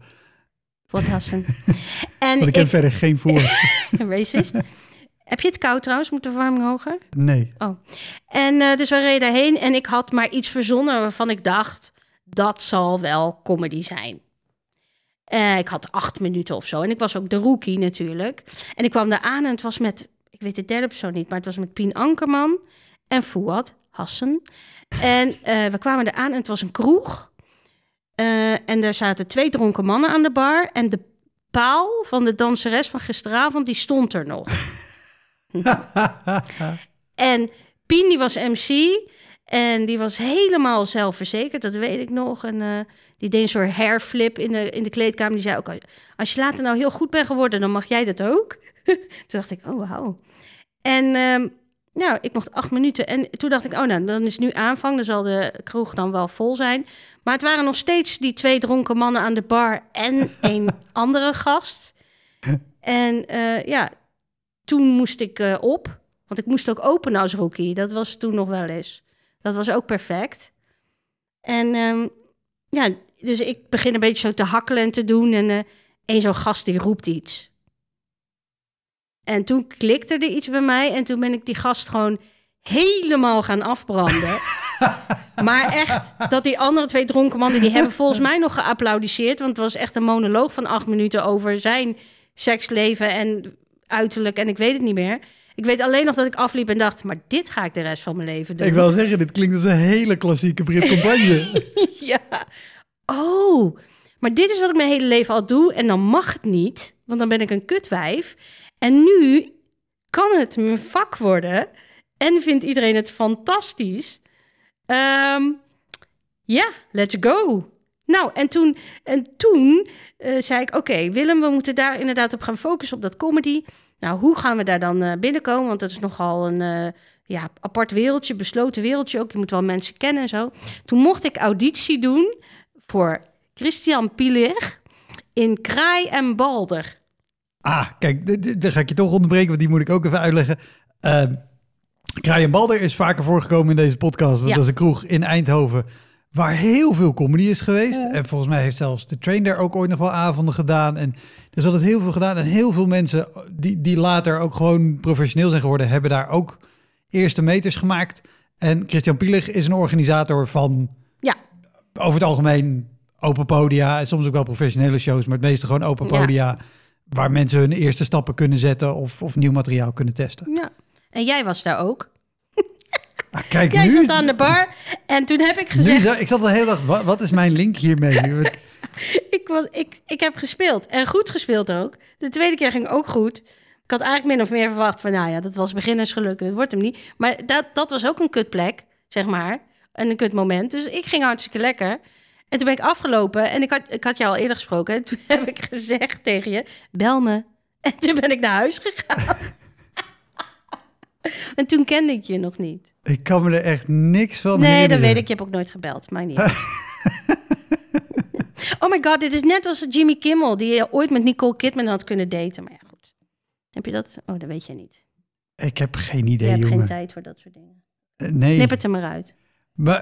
Voor Hassen. en ik, heb verder geen voer. Racist. Heb je het koud trouwens? Moet de verwarming hoger? Nee. Oh. En eh, dus we reden daarheen en ik had maar iets verzonnen waarvan ik dacht, dat zal wel comedy zijn. Eh, ik had acht minuten of zo. En ik was ook de rookie natuurlijk. En ik kwam daar aan en het was met, ik weet de derde persoon niet, maar het was met Pien Ankerman en Fuad Hassen. En eh, we kwamen eraan en het was een kroeg. Eh, en daar zaten twee dronken mannen aan de bar. En de paal van de danseres van gisteravond, die stond er nog. en Pien, die was MC. En die was helemaal zelfverzekerd, dat weet ik nog. En eh, die deed een soort hairflip in de, in de kleedkamer. Die zei ook, als je later nou heel goed bent geworden, dan mag jij dat ook. toen dacht ik, oh wauw. En ehm, nou, ik mocht acht minuten. En toen dacht ik, oh nou, dan is nu aanvang. Dan zal de kroeg dan wel vol zijn. Maar het waren nog steeds die twee dronken mannen aan de bar en een andere gast. En eh, ja, toen moest ik eh, op. Want ik moest ook open als rookie. Dat was toen nog wel eens. Dat was ook perfect. En ehm, ja, dus ik begin een beetje zo te hakkelen en te doen. En eh, een zo'n gast die roept iets. En toen klikte er iets bij mij. En toen ben ik die gast gewoon helemaal gaan afbranden. maar echt, dat die andere twee dronken mannen... die hebben volgens mij nog geapplaudiceerd. Want het was echt een monoloog van acht minuten... over zijn seksleven en uiterlijk en ik weet het niet meer. Ik weet alleen nog dat ik afliep en dacht, maar dit ga ik de rest van mijn leven doen. Ik wil zeggen, dit klinkt als een hele klassieke Brit campagne. ja. Oh, maar dit is wat ik mijn hele leven al doe en dan mag het niet, want dan ben ik een kutwijf. En nu kan het mijn vak worden en vindt iedereen het fantastisch. Ehm, ja, let's go. Nou, en toen, en toen eh, zei ik: Oké, Willem, we moeten daar inderdaad op gaan focussen op dat comedy. Nou, hoe gaan we daar dan eh, binnenkomen? Want dat is nogal een eh, ja, apart wereldje, besloten wereldje ook. Je moet wel mensen kennen en zo. Toen mocht ik auditie doen voor Christian Pielig in Kraai en Balder. Ah, kijk, daar ga ik je toch onderbreken, want die moet ik ook even uitleggen. Uh, Kraai en Balder is vaker voorgekomen in deze podcast. Dat is een kroeg in Eindhoven waar heel veel comedy is geweest. En volgens mij heeft zelfs de train daar ook ooit nog wel avonden gedaan. En dus had het heel veel gedaan. En heel veel mensen die, die later ook gewoon professioneel zijn geworden, hebben daar ook eerste meters gemaakt. En Christian Pielig is een organisator van ja. over het algemeen open podia. En soms ook wel professionele shows, maar het meeste gewoon open podia. Waar mensen hun eerste stappen kunnen zetten of, of nieuw materiaal kunnen testen. Ja. En jij was daar ook. Ah, kijk, Jij nu... zat aan de bar en toen heb ik gezegd... ik zat de hele dag, wat, is mijn link hiermee? ik, was, ik, ik heb gespeeld en goed gespeeld ook. De tweede keer ging ook goed. Ik had eigenlijk min of meer verwacht van, nou ja, dat was beginnersgeluk, dat wordt hem niet. Maar dat, dat was ook een kutplek, zeg maar, en een kutmoment. Dus ik ging hartstikke lekker. En toen ben ik afgelopen en ik had, ik had jou al eerder gesproken. En toen heb ik gezegd tegen je, bel me. En toen ben ik naar huis gegaan. en toen kende ik je nog niet. Ik kan me er echt niks van nee, herinneren. Nee, dat weet ik. Je heb ook nooit gebeld. Maar niet. oh my god, dit is net als Jimmy Kimmel... die je ooit met Nicole Kidman had kunnen daten. Maar ja, goed. Heb je dat? Oh, dat weet je niet. Ik heb geen idee, Je hebt geen tijd voor dat soort dingen. Eh, nee. Knip het er maar uit.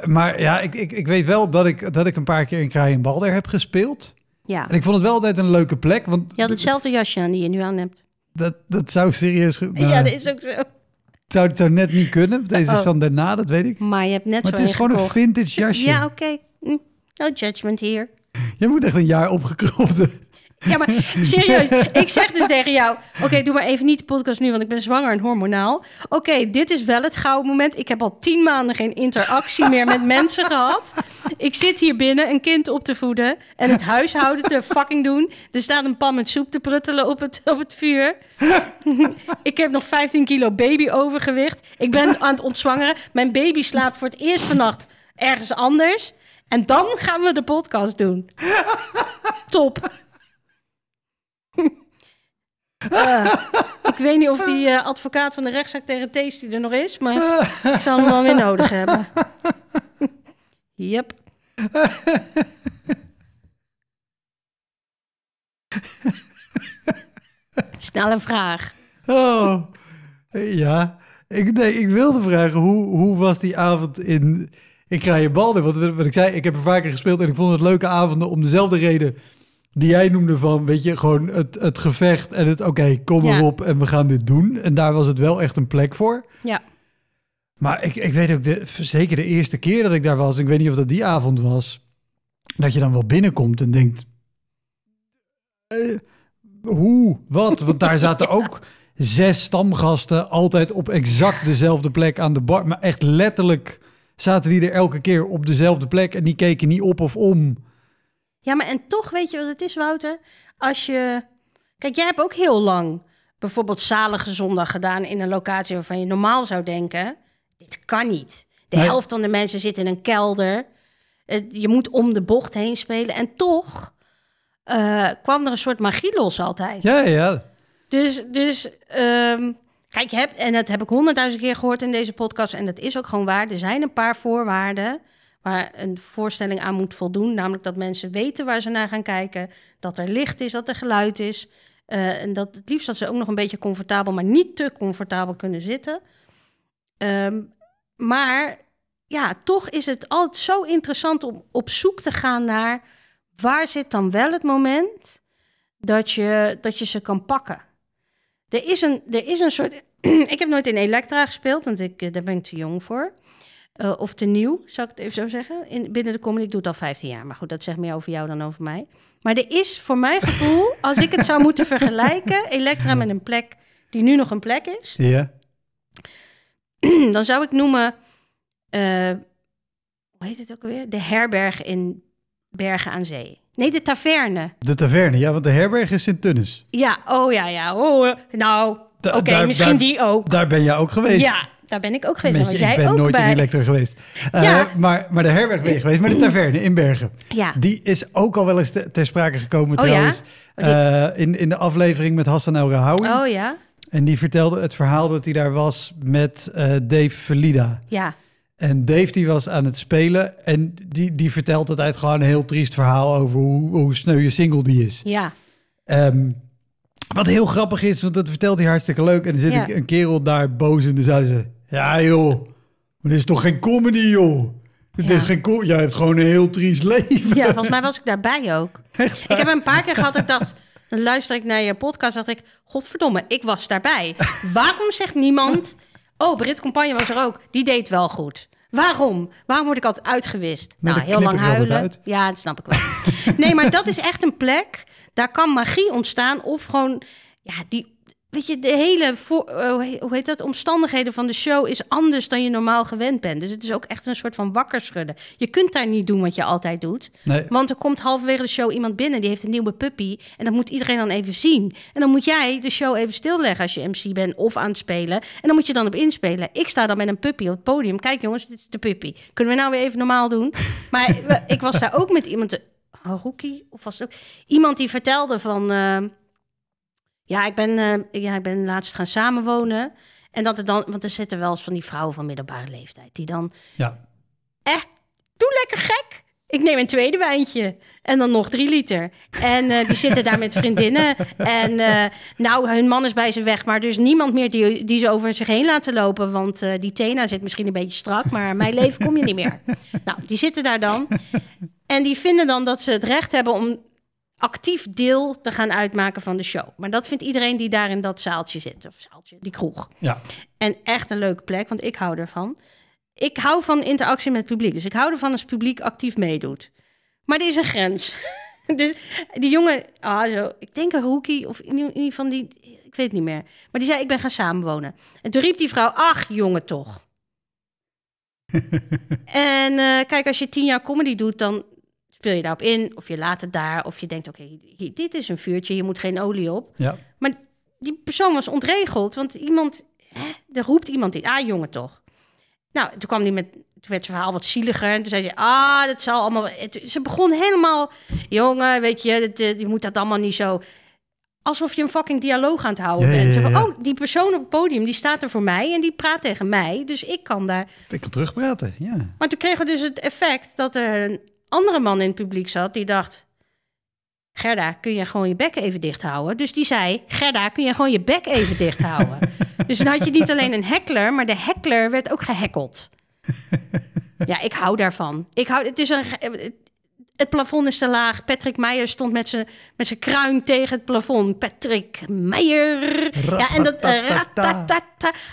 Maar, ja, ik, ik, ik weet wel dat ik, dat ik een paar keer in Kraai en Balder heb gespeeld. Ja. En ik vond het wel altijd een leuke plek. Want je had hetzelfde jasje aan die je nu aan hebt. Dat, dat zou serieus goed. ja, nou. dat is ook zo zou het zo net niet kunnen. Deze is oh. van daarna, dat weet ik. Maar je hebt net maar het is gewoon een vintage jasje. Ja, oké. Mm, no judgment hier. Je moet echt een jaar opgekropte ja, maar serieus, ik zeg dus tegen jou: Oké, doe maar even niet de podcast nu, want ik ben zwanger en hormonaal. Oké, dit is wel het gouden moment. Ik heb al tien maanden geen interactie meer met mensen gehad. Ik zit hier binnen een kind op te voeden en het huishouden te fucking doen. Er staat een pan met soep te pruttelen op het, op het vuur. ik heb nog 15 kilo baby overgewicht. Ik ben aan het ontzwangeren. Mijn baby slaapt voor het eerst vannacht ergens anders. En dan gaan we de podcast doen. Top. Eh, ik weet niet of die eh. Eh, advocaat van de rechtszaak tegen Thees die er nog is, maar ik zal hem dan weer nodig hebben. yep. Snelle vraag. Oh, ja. Ik, nee, ik wilde vragen, hoe, hoe was die avond in, je balde, Want wat ik zei, ik heb er vaker gespeeld en ik vond het leuke avonden om dezelfde reden die jij noemde van, weet je, gewoon het, het gevecht en het oké, kom erop en we gaan dit doen. En daar was het wel echt een plek voor. Ja. Maar ik, ik weet ook, de, zeker de eerste keer dat ik daar was, ik weet niet of dat die avond was, dat je dan wel binnenkomt en denkt, eh, hoe, wat? Want daar zaten ook zes stamgasten altijd op exact dezelfde plek aan de bar. Maar echt letterlijk zaten die er elke keer op dezelfde plek en die keken niet op of om. Ja, maar en toch weet je wat het is, Wouter? Als je. Kijk, jij hebt ook heel lang bijvoorbeeld zalige zondag gedaan in een locatie waarvan je normaal zou denken: dit kan niet. De helft van de mensen zit in een kelder. je moet om de bocht heen spelen. En toch eh, kwam er een soort magie los altijd. Ja, ja. Dus, dus ehm, kijk, je en dat heb ik honderdduizend keer gehoord in deze podcast. En dat is ook gewoon waar. Er zijn een paar voorwaarden waar een voorstelling aan moet voldoen. Namelijk dat mensen weten waar ze naar gaan kijken, dat er licht is, dat er geluid is. Eh, en dat het liefst dat ze ook nog een beetje comfortabel, maar niet te comfortabel kunnen zitten. Ehm, maar ja, toch is het altijd zo interessant om op zoek te gaan naar waar zit dan wel het moment dat je, dat je ze kan pakken. Er is een, er is een soort. ik heb nooit in Elektra gespeeld, want ik, eh, daar ben ik te jong voor. Eh, of te nieuw, zou ik het even zo zeggen. In, binnen de comedy, ik doe het al 15 jaar. Maar goed, dat zegt meer over jou dan over mij. Maar er is voor mijn gevoel, als ik het zou moeten vergelijken, Elektra met een plek die nu nog een plek is. Ja. Dan zou ik noemen, eh, hoe heet het ook weer? De herberg in Bergen aan Zee. Nee, de taverne. De taverne, ja, want de herberg is in Tunis. Ja, oh ja, ja. Oh, nou, oké, misschien daar, die ook. Daar ben jij ook geweest. Ja, daar ben ik ook geweest. jij ik ben nooit in Elektra geweest. Eh, maar, maar de herberg ben je geweest. Maar de taverne in Bergen. Die is ook al wel eens ter sprake gekomen oh, trouwens. Ja? Oh, eh, in, in de aflevering met Hassan El Rahoui. Oh ja. En die vertelde het verhaal dat hij daar was met eh, Dave Verlida. Ja. En Dave die was aan het spelen en die, die vertelt uit gewoon een heel triest verhaal over hoe, hoe sneu je single die is. Ja. Ehm, wat heel grappig is, want dat vertelt hij hartstikke leuk. En er zit ja. een kerel daar boos in de zuizen. Ja, joh. Maar dit is toch geen comedy, joh? Het is geen comedy. Jij hebt gewoon een heel triest leven. Ja, volgens mij was ik daarbij ook. Echt ik heb een paar keer gehad, ik dacht... Dan luister ik naar je podcast, dacht ik... Godverdomme, ik was daarbij. Waarom zegt niemand... Oh, Brit campagne was er ook. Die deed wel goed. Waarom? Waarom word ik altijd uitgewist? nou, heel lang huilen. Ja, dat snap ik wel. nee, maar dat is echt een plek. Daar kan magie ontstaan. Of gewoon ja, die Weet je, de hele, eh, hoe heet dat, omstandigheden van de show is anders dan je normaal gewend bent. Dus het is ook echt een soort van wakker schudden. Je kunt daar niet doen wat je altijd doet. Want er komt halverwege de show iemand binnen, die heeft een nieuwe puppy. En dat moet iedereen dan even zien. En dan moet jij de show even stilleggen als je MC bent of aan het spelen. En dan moet je dan op inspelen. Ik sta dan met een puppy op het podium. Kijk jongens, dit is de puppy. Kunnen we nou weer even normaal doen? Maar eh, ik was daar ook met iemand, eh, Haruki of was het ook, iemand die vertelde van... Ja, ik ben, eh, ja, ik ben laatst gaan samenwonen. En dat er dan, want er zitten wel eens van die vrouwen van middelbare leeftijd die dan. Ja. Eh, doe lekker gek. Ik neem een tweede wijntje en dan nog drie liter. En eh, die zitten daar met vriendinnen. En eh, nou, hun man is bij ze weg, maar er is niemand meer die, die ze over zich heen laten lopen. Want die Tena zit misschien een beetje strak, maar mijn leven kom je niet meer. Nou, die zitten daar dan. En die vinden dan dat ze het recht hebben om actief deel te gaan uitmaken van de show. Maar dat vindt iedereen die daar in dat zaaltje zit, of zaaltje, die kroeg. Ja. En echt een leuke plek, want ik hou ervan. Ik hou van interactie met het publiek. Dus ik hou ervan als het publiek actief meedoet. Maar er is een grens. dus die jongen, ah, zo, ik denk een rookie of niet van die, ik weet het niet meer. Maar die zei, ik ben gaan samenwonen. En toen riep die vrouw, ach jongen toch. en eh, kijk, als je tien jaar comedy doet, dan speel je daarop in, of je laat het daar, of je denkt, oké, dit is een vuurtje, je moet geen olie op. Ja. Maar die persoon was ontregeld, want iemand, hè, er roept iemand in. ah jongen toch. Nou, toen kwam die met, toen werd het verhaal wat zieliger, en toen zei ze, ah, dat zal allemaal, het, ze begon helemaal, jongen, weet je, je moet dat allemaal niet zo alsof je een fucking dialoog aan het houden bent. Ja, oh, die persoon op het podium, die staat er voor mij en die praat tegen mij. Dus ik kan daar... Ik kan terugpraten, ja. Maar toen kregen we dus het effect dat er een andere man in het publiek zat die dacht: Gerda, kun je gewoon je bek even dicht houden? Dus die zei: Gerda, kun je gewoon je bek even dicht houden? dus dan had je niet alleen een heckler, maar de heckler werd ook gehackeld. ja, ik hou daarvan. Ik hou, het, is een, het plafond is te laag. Patrick Meijer stond met zijn, met zijn kruin tegen het plafond. Patrick Meijer. Ja, en dat. Eh,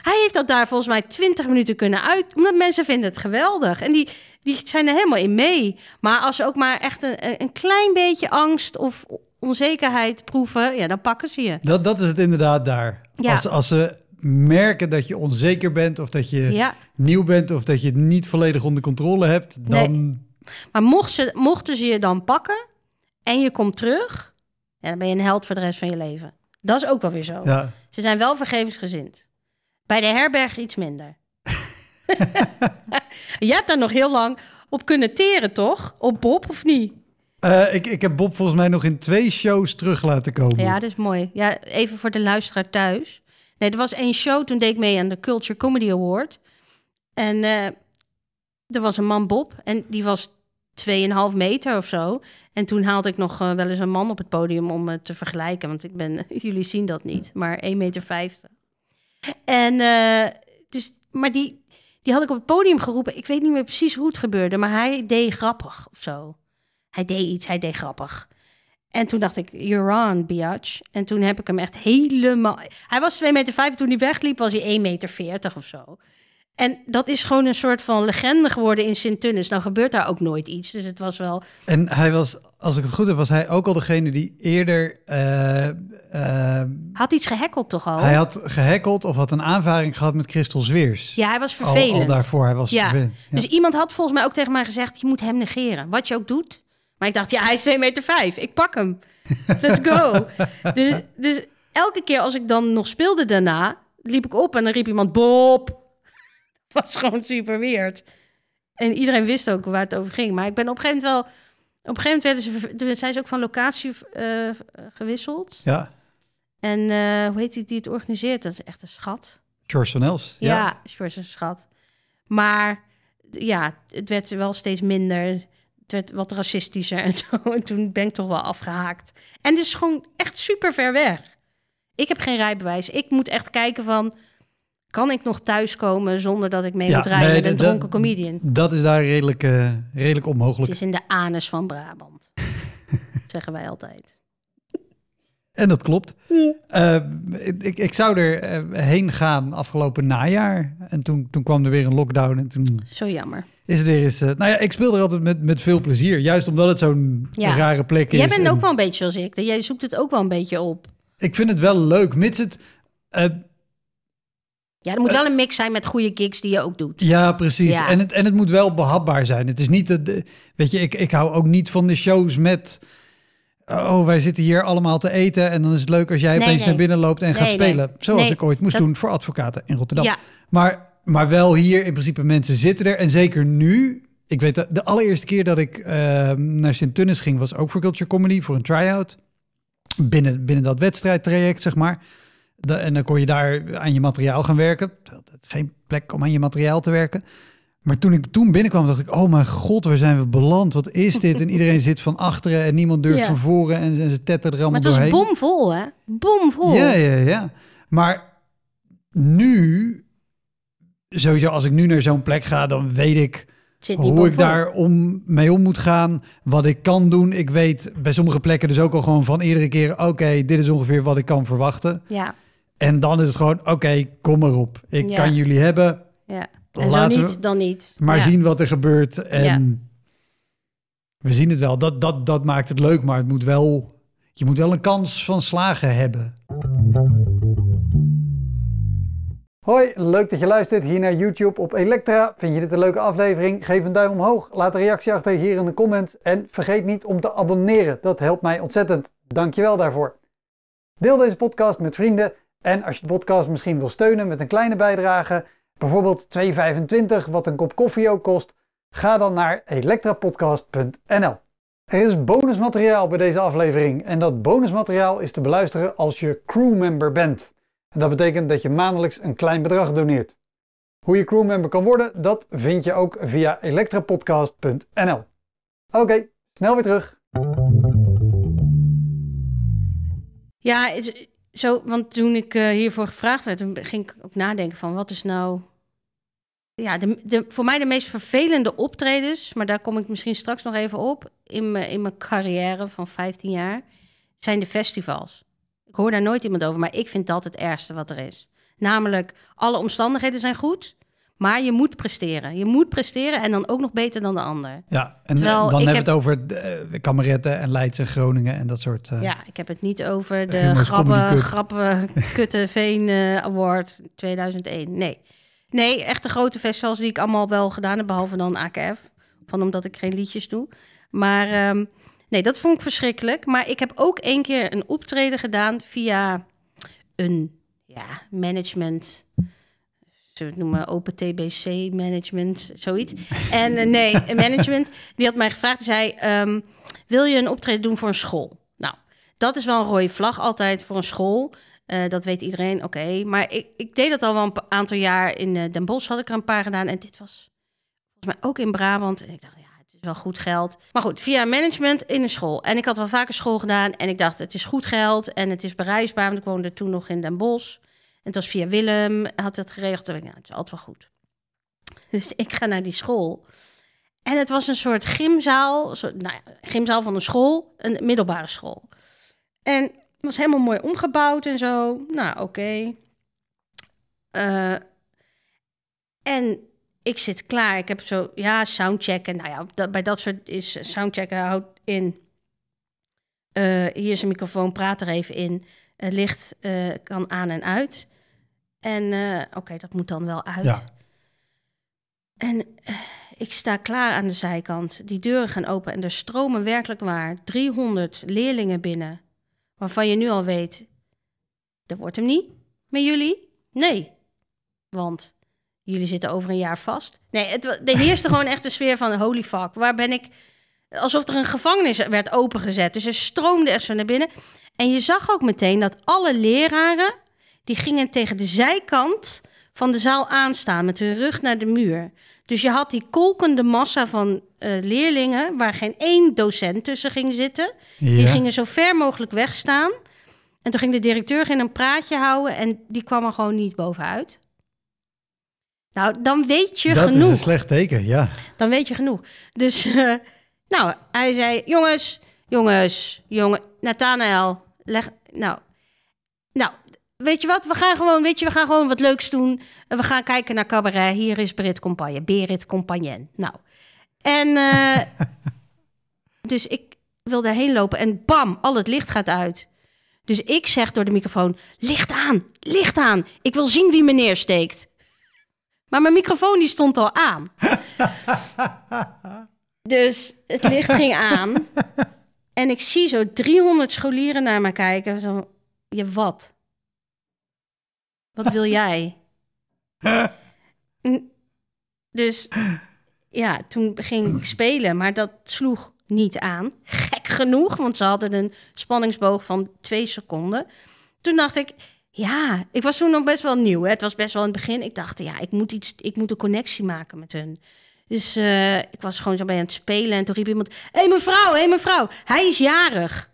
Hij heeft dat daar volgens mij 20 minuten kunnen uit. Omdat mensen vinden het geweldig. En die, die zijn er helemaal in mee. Maar als ze ook maar echt een, een klein beetje angst of onzekerheid proeven, ja, dan pakken ze je. Dat, dat is het inderdaad daar. Als, als ze merken dat je onzeker bent of dat je nieuw bent of dat je het niet volledig onder controle hebt, dan... Maar mocht ze, mochten ze je dan pakken en je komt terug, dan ben je een held voor de rest van je leven. Dat is ook wel weer zo. Ze zijn wel vergevensgezind. Bij de herberg iets minder. Jij hebt daar nog heel lang op kunnen teren, toch? Op Bob, of niet? Eh, ik, ik heb Bob volgens mij nog in twee shows terug laten komen. Ja, dat is mooi. Ja, even voor de luisteraar thuis. Nee, er was één show, toen deed ik mee aan de Culture Comedy Award. En eh, er was een man Bob en die was 2,5 meter of zo. En toen haalde ik nog eh, wel eens een man op het podium om het te vergelijken. Want ik ben, jullie zien dat niet, maar 1,50 meter. En, dus, maar die, die had ik op het podium geroepen. Ik weet niet meer precies hoe het gebeurde, maar hij deed grappig of zo. Hij deed iets, hij deed grappig. En toen dacht ik, you're on, biatch. En toen heb ik hem echt helemaal... Hij was 2,5 meter, vijf, toen hij wegliep was hij 1,40 meter veertig of zo. En dat is gewoon een soort van legende geworden in Sint-Tunis. Nou gebeurt daar ook nooit iets, dus het was wel... En hij was als ik het goed heb, was hij ook al degene die eerder. Eh, eh, had iets gehackeld toch al? Hij had gehackeld of had een aanvaring gehad met Christel Zweers. Ja, hij was vervelend. Al, daarvoor, hij was vervelend. Ja. Dus iemand had volgens mij ook tegen mij gezegd: je moet hem negeren, wat je ook doet. Maar ik dacht, ja, hij is 2 meter 5. Ik pak hem. Let's go. dus, dus elke keer als ik dan nog speelde daarna, liep ik op en dan riep iemand: Bob. Dat was gewoon super weird. En iedereen wist ook waar het over ging. Maar ik ben op een gegeven moment wel op een gegeven moment werden ze, zijn ze ook van locatie eh, gewisseld. Ja. En eh, hoe heet die die het organiseert? Dat is echt een schat. George Ja, ja George is een schat. Maar ja, het werd wel steeds minder. Het werd wat racistischer en zo. En toen ben ik toch wel afgehaakt. En het is gewoon echt super ver weg. Ik heb geen rijbewijs. Ik moet echt kijken van kan ik nog thuiskomen zonder dat ik mee moet draaien met een dronken comedian? Dat is daar redelijk, eh, redelijk onmogelijk. Het is in de anus van Brabant, zeggen wij altijd. En dat klopt. Eh, ik, ik zou er eh, heen gaan afgelopen najaar. En toen, toen kwam er weer een lockdown. En toen Zo jammer. Is het weer eens, nou ja, ik speel er altijd met, met veel plezier. Juist omdat het zo'n rare plek is. Jij bent ook wel een beetje zoals ik. Jij zoekt het ook wel een beetje op. Ik vind het wel leuk, mits het ja, er moet eh, wel een mix zijn met goede gigs die je ook doet. Ja, precies. En, het, en het moet wel behapbaar zijn. Het is niet, de, weet je, ik, ik hou ook niet van de shows met, oh, wij zitten hier allemaal te eten en dan is het leuk als jij nee, opeens naar binnen loopt en gaat spelen. Zoals ik ooit moest doen voor advocaten in Rotterdam. Maar, maar wel hier, in principe, mensen zitten er. En zeker nu, ik weet dat de allereerste keer dat ik ehm, naar sint tunis ging, was ook voor Culture Comedy, voor een try-out. Binnen, binnen dat wedstrijdtraject, zeg maar en dan kon je daar aan je materiaal gaan werken. geen plek om aan je materiaal te werken. Maar toen ik toen binnenkwam, dacht ik: Oh mijn god, waar zijn we beland? Wat is dit? En iedereen zit van achteren en niemand durft ja. van voren. En, ze tetteren er allemaal doorheen. Maar het was bomvol, hè? Bomvol. Ja, ja, ja. Maar nu, sowieso, als ik nu naar zo'n plek ga, dan weet ik hoe ik daar om, mee om moet gaan, wat ik kan doen. Ik weet bij sommige plekken dus ook al gewoon van iedere keer... oké, dit is ongeveer wat ik kan verwachten. Ja. En dan is het gewoon, oké, kom erop. Ik kan jullie hebben. Ja. En zo niet, dan niet. Maar zien wat er gebeurt. En we zien het wel. Dat, dat, dat maakt het leuk, maar het moet wel, je moet wel een kans van slagen hebben. Hoi, leuk dat je luistert hier naar YouTube op Elektra. Vind je dit een leuke aflevering? Geef een duim omhoog. Laat een reactie achter hier in de comments. En vergeet niet om te abonneren. Dat helpt mij ontzettend. Dankjewel daarvoor. Deel deze podcast met vrienden en als je de podcast misschien wil steunen met een kleine bijdrage, bijvoorbeeld 2,25 wat een kop koffie ook kost, ga dan naar elektrapodcast.nl. Er is bonusmateriaal bij deze aflevering en dat bonusmateriaal is te beluisteren als je crewmember bent. En dat betekent dat je maandelijks een klein bedrag doneert. Hoe je crewmember kan worden, dat vind je ook via elektrapodcast.nl. Oké, snel weer terug. Ja, zo, want toen ik eh, hiervoor gevraagd werd, ging ik ook nadenken van wat is nou. Ja, de, de, voor mij de meest vervelende optredens, maar daar kom ik misschien straks nog even op, in, in mijn carrière van 15 jaar, zijn de festivals. Ik hoor daar nooit iemand over, maar ik vind dat het ergste wat er is. Namelijk, alle omstandigheden zijn goed. Maar je moet presteren. Je moet presteren en dan ook nog beter dan de ander. Ja, en eh, dan hebben we heb... het over de eh, kameretten en Leidse, Groningen en dat soort... Eh, ja, ik heb het niet over de grappen, grappen kutte Veen Award 2001. Nee. nee, echt de grote festivals die ik allemaal wel gedaan heb, behalve dan AKF. Van omdat ik geen liedjes doe. Maar ehm, nee, dat vond ik verschrikkelijk. Maar ik heb ook één keer een optreden gedaan via een ja, management ze het noemen open TBC management, zoiets. En eh, nee nee, management, die had mij gevraagd, zei, ehm, wil je een optreden doen voor een school? Nou, dat is wel een rode vlag altijd voor een school. Eh, dat weet iedereen, oké. Maar ik, ik, deed dat al wel een aantal jaar. In eh, Den Bosch had ik er een paar gedaan. En dit was volgens mij ook in Brabant. En ik dacht, ja, het is wel goed geld. Maar goed, via management in een school. En ik had wel vaker school gedaan. En ik dacht, het is goed geld. En het is bereisbaar, want ik woonde toen nog in Den Bosch het was via Willem, had dat geregeld. En ik, nou, het is altijd wel goed. Dus ik ga naar die school. En het was een soort gymzaal, soort, nou ja, gymzaal van een school, een middelbare school. En het was helemaal mooi omgebouwd en zo. Nou, oké. Eh, en ik zit klaar. Ik heb zo, ja, soundchecken. Nou ja, bij dat soort is soundchecken eh, houdt in. Eh, hier is een microfoon, praat er even in. Het licht kan aan en uit. En eh, oké, dat moet dan wel uit. Ja. En eh, ik sta klaar aan de zijkant. Die deuren gaan open en er stromen werkelijk waar 300 leerlingen binnen. Waarvan je nu al weet, dat wordt hem niet met jullie. Nee, want jullie zitten over een jaar vast. Nee, het, er heerste gewoon echt de sfeer van holy fuck. Waar ben ik? Alsof er een gevangenis werd opengezet. Dus er stroomde echt zo naar binnen. En je zag ook meteen dat alle leraren die gingen tegen de zijkant van de zaal aanstaan met hun rug naar de muur. Dus je had die kolkende massa van eh, leerlingen, waar geen één docent tussen ging zitten. Die gingen zo ver mogelijk wegstaan. En toen ging de directeur in een praatje houden en die kwam er gewoon niet bovenuit. Nou, dan weet je dat genoeg. Dat is een slecht teken, ja. Dan weet je genoeg. Dus, eh, nou, hij zei, jongens, jongens, jongen, Nathanael, leg, nou, nou, weet je wat, we gaan gewoon, weet je, we gaan gewoon wat leuks doen. We gaan kijken naar cabaret. Hier is Brit Compagne, Berit Compagnie. Nou, en eh, dus ik wil daarheen lopen en bam, al het licht gaat uit. Dus ik zeg door de microfoon, licht aan, licht aan. Ik wil zien wie meneer steekt. Maar mijn microfoon die stond al aan. dus het licht ging aan. En ik zie zo 300 scholieren naar me kijken. Zo, je wat? Wat wil jij? dus ja, toen ging ik spelen, maar dat sloeg niet aan. Gek genoeg, want ze hadden een spanningsboog van twee seconden. Toen dacht ik, ja, ik was toen nog best wel nieuw. Hè. Het was best wel in het begin. Ik dacht, ja, ik moet, iets, ik moet een connectie maken met hun. Dus eh, ik was gewoon zo bij aan het spelen en toen riep iemand... Hé hey, mevrouw, hé hey, mevrouw, hij is jarig.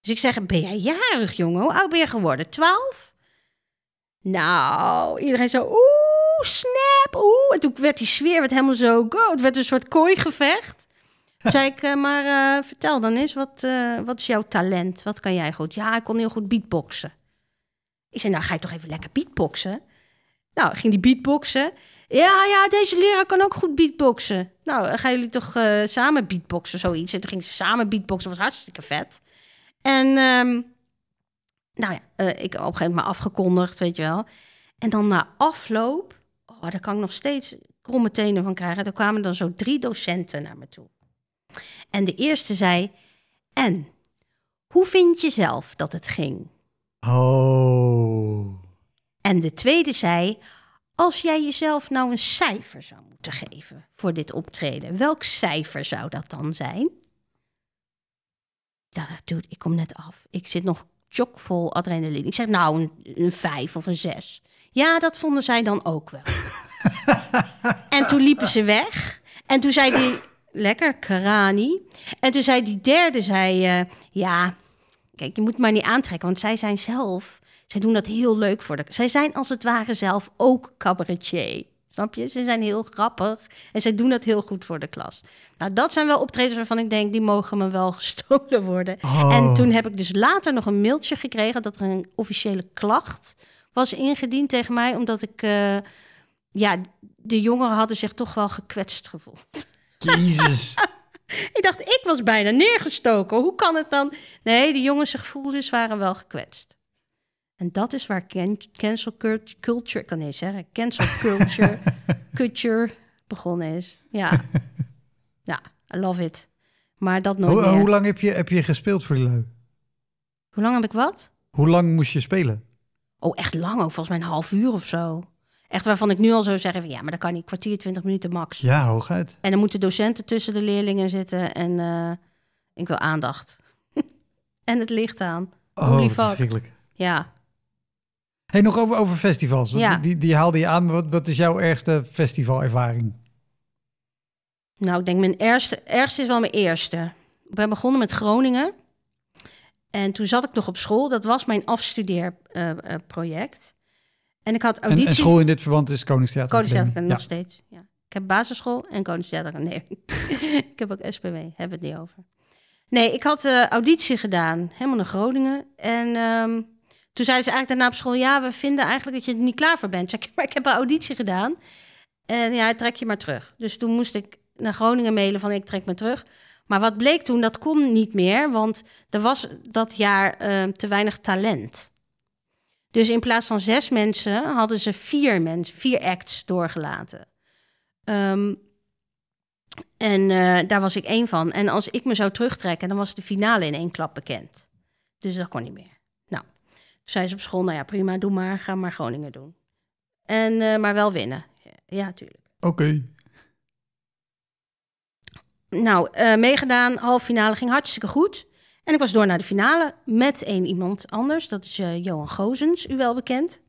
Dus ik zeg, ben jij jarig, jongen? Hoe oud ben je geworden? Twaalf? Nou, iedereen zo, oeh, snap, oeh. En toen werd die sfeer werd helemaal zo, go. Het werd een soort kooigevecht. Toen zei ik, eh, maar eh, vertel dan eens, wat, eh, wat is jouw talent? Wat kan jij goed? Ja, ik kon heel goed beatboxen. Ik zei, nou ga je toch even lekker beatboxen? Nou, ging die beatboxen. Ja, ja, deze leraar kan ook goed beatboxen. Nou, gaan jullie toch samen beatboxen, zoiets? En toen gingen ze samen beatboxen, dat was hartstikke vet. En... Ehm, nou ja, eh, ik op een gegeven moment afgekondigd, weet je wel. En dan na afloop, oh, daar kan ik nog steeds kromme tenen van krijgen. Er kwamen dan zo drie docenten naar me toe. En de eerste zei, en, hoe vind je zelf dat het ging? Oh. En de tweede zei, als jij jezelf nou een cijfer zou moeten geven voor dit optreden, welk cijfer zou dat dan zijn? Dat doet, ik kom net af. Ik zit nog chockvol adrenaline. Ik zeg nou een, een vijf of een zes. Ja, dat vonden zij dan ook wel. en toen liepen ze weg. En toen zei die, lekker, Karani. En toen zei die derde, zei, eh, ja, kijk, je moet maar niet aantrekken, want zij zijn zelf, zij doen dat heel leuk voor de... Zij zijn als het ware zelf ook cabaretier. Ze zijn heel grappig en ze doen dat heel goed voor de klas. Nou, dat zijn wel optredens waarvan ik denk, die mogen me wel gestolen worden. En oh. toen heb ik dus later nog een mailtje gekregen dat er een officiële klacht was ingediend tegen mij, omdat ik, eh, ja, de jongeren hadden zich toch wel gekwetst gevoeld. Jezus. ik dacht, ik was bijna neergestoken. Hoe kan het dan? Nee, de jongens zich waren wel gekwetst. En dat is waar cancel culture, kan niet zeggen, cancel culture, culture begonnen is. Ja. ja, I love it. Maar dat nooit Hoe eh, lang heb je, heb je gespeeld voor die Hoe lang heb ik wat? Hoe lang moest je spelen? Oh, echt lang ook. Volgens mij een half uur of zo. Echt waarvan ik nu al zou zeggen, ja, maar dat kan niet. Kwartier, twintig minuten max. Ja, hooguit. En dan moeten docenten tussen de leerlingen zitten. En eh, ik wil aandacht. en het licht aan. Oh, dat is verschrikkelijk. Ja, Hey, nog over, over festivals. Die, die, haalde je aan. Wat, wat is jouw ergste festivalervaring? Nou, ik denk mijn ergste, ergste is wel mijn eerste. We ben begonnen met Groningen. En toen zat ik nog op school. Dat was mijn afstudeerproject. en ik had auditie... En, school in dit verband is Koningstheater. Koningstheater ik ja. nog steeds, ja. Ik heb basisschool en Koningstheater. Nee, ik heb ook SPW. Hebben we het niet over. Nee, ik had uh, auditie gedaan. Helemaal naar Groningen. En... Ehm, toen zeiden ze eigenlijk daarna op school: Ja, we vinden eigenlijk dat je er niet klaar voor bent. Zeg maar ik heb een auditie gedaan. En ja, trek je maar terug. Dus toen moest ik naar Groningen mailen: van ik trek me terug. Maar wat bleek toen, dat kon niet meer, want er was dat jaar ehm, te weinig talent. Dus in plaats van zes mensen hadden ze vier mensen, vier acts doorgelaten. Ehm, en eh, daar was ik één van. En als ik me zou terugtrekken, dan was de finale in één klap bekend. Dus dat kon niet meer zei ze op school, nou ja, prima, doe maar, ga maar Groningen doen. En, eh, maar wel winnen. Ja, tuurlijk. Oké. Nou, eh, meegedaan, halve finale ging hartstikke goed. En ik was door naar de finale met één iemand anders. Dat is eh, Johan Gozens, u wel bekend.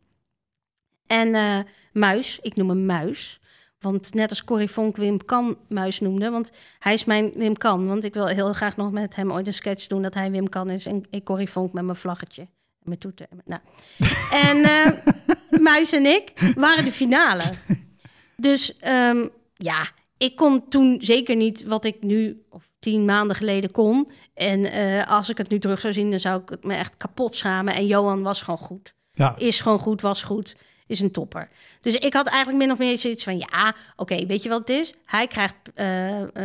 En Muis, ik noem hem Muis. Want net als Corrie Vonk Wim Kan Muis noemde. Want hij is mijn Wim Kan. Want ik wil heel graag nog met hem ooit een sketch doen... dat hij Wim Kan is en ik Corrie Vonk met mijn vlaggetje. Met toeter. Nou. en uh, Muis en ik waren de finale. Dus ehm, ja, ik kon toen zeker niet wat ik nu, of tien maanden geleden, kon. En eh, als ik het nu terug zou zien, dan zou ik het me echt kapot schamen. En Johan was gewoon goed. Ja. Is gewoon goed, was goed, is een topper. Dus ik had eigenlijk min of meer zoiets van, ja, oké, weet je wat het is? Hij krijgt, eh,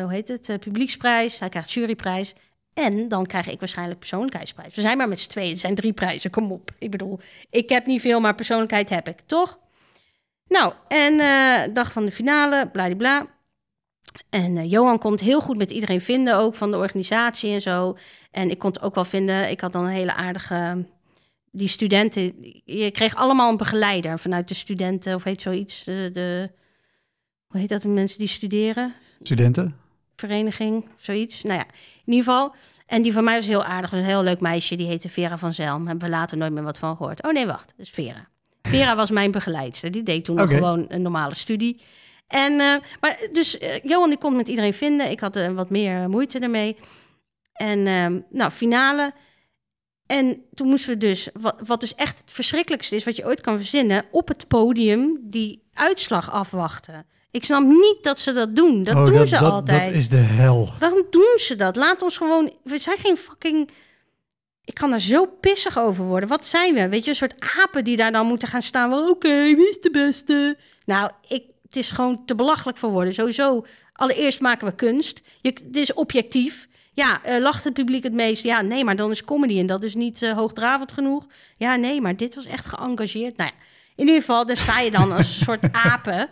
hoe heet het, publieksprijs, hij krijgt juryprijs. En dan krijg ik waarschijnlijk persoonlijkheidsprijs. We zijn maar met z'n tweeën. Er zijn drie prijzen. Kom op. Ik bedoel, ik heb niet veel, maar persoonlijkheid heb ik, toch? Nou, en uh, dag van de finale, bladibla. En eh, Johan kon het heel goed met iedereen vinden, ook van de organisatie en zo. En ik kon het ook wel vinden. Ik had dan een hele aardige. Die studenten, je kreeg allemaal een begeleider vanuit de studenten, of heet zoiets. de hoe heet dat, de mensen die studeren? Studenten? vereniging, zoiets. Nou ja, in ieder geval. En die van mij was heel aardig, een heel leuk meisje. Die heette Vera van Zelm. Daar hebben we later nooit meer wat van gehoord. Oh nee, wacht, dat is Vera. Vera was mijn begeleidster. Die deed toen okay. gewoon een normale studie. En, eh, maar dus eh, Johan die kon met iedereen vinden. Ik had uh, wat meer moeite ermee. En ehm, nou, finale. En toen moesten we dus, wat, wat dus echt het verschrikkelijkste is wat je ooit kan verzinnen, op het podium die uitslag afwachten. Ik snap niet dat ze dat doen. Dat oh, doen ze altijd. Dat is de hel. Waarom doen ze dat? Laat ons gewoon. We zijn geen fucking. Ik kan daar zo pissig over worden. Wat zijn we? Weet je, een soort apen die daar dan moeten gaan staan. Oké, okay, wie is de beste? Nou, ik, het is gewoon te belachelijk voor worden. Sowieso, allereerst maken we kunst. Je, het is objectief. Ja, eh, lacht het publiek het meest? Ja, nee, maar dan is comedy en dat is niet eh, hoogdravend genoeg. Ja, nee, maar dit was echt geëngageerd. Nou ja, in ieder geval, daar sta je dan als een soort apen.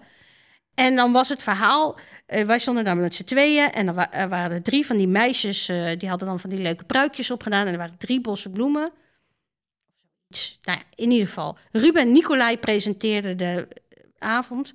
En dan was het verhaal, eh, wij stonden daar met z'n tweeën en er waren drie van die meisjes, eh, die hadden dan van die leuke pruikjes opgedaan en er waren drie bosse bloemen. Nou ja, in ieder geval. Ruben Nicolai presenteerde de avond.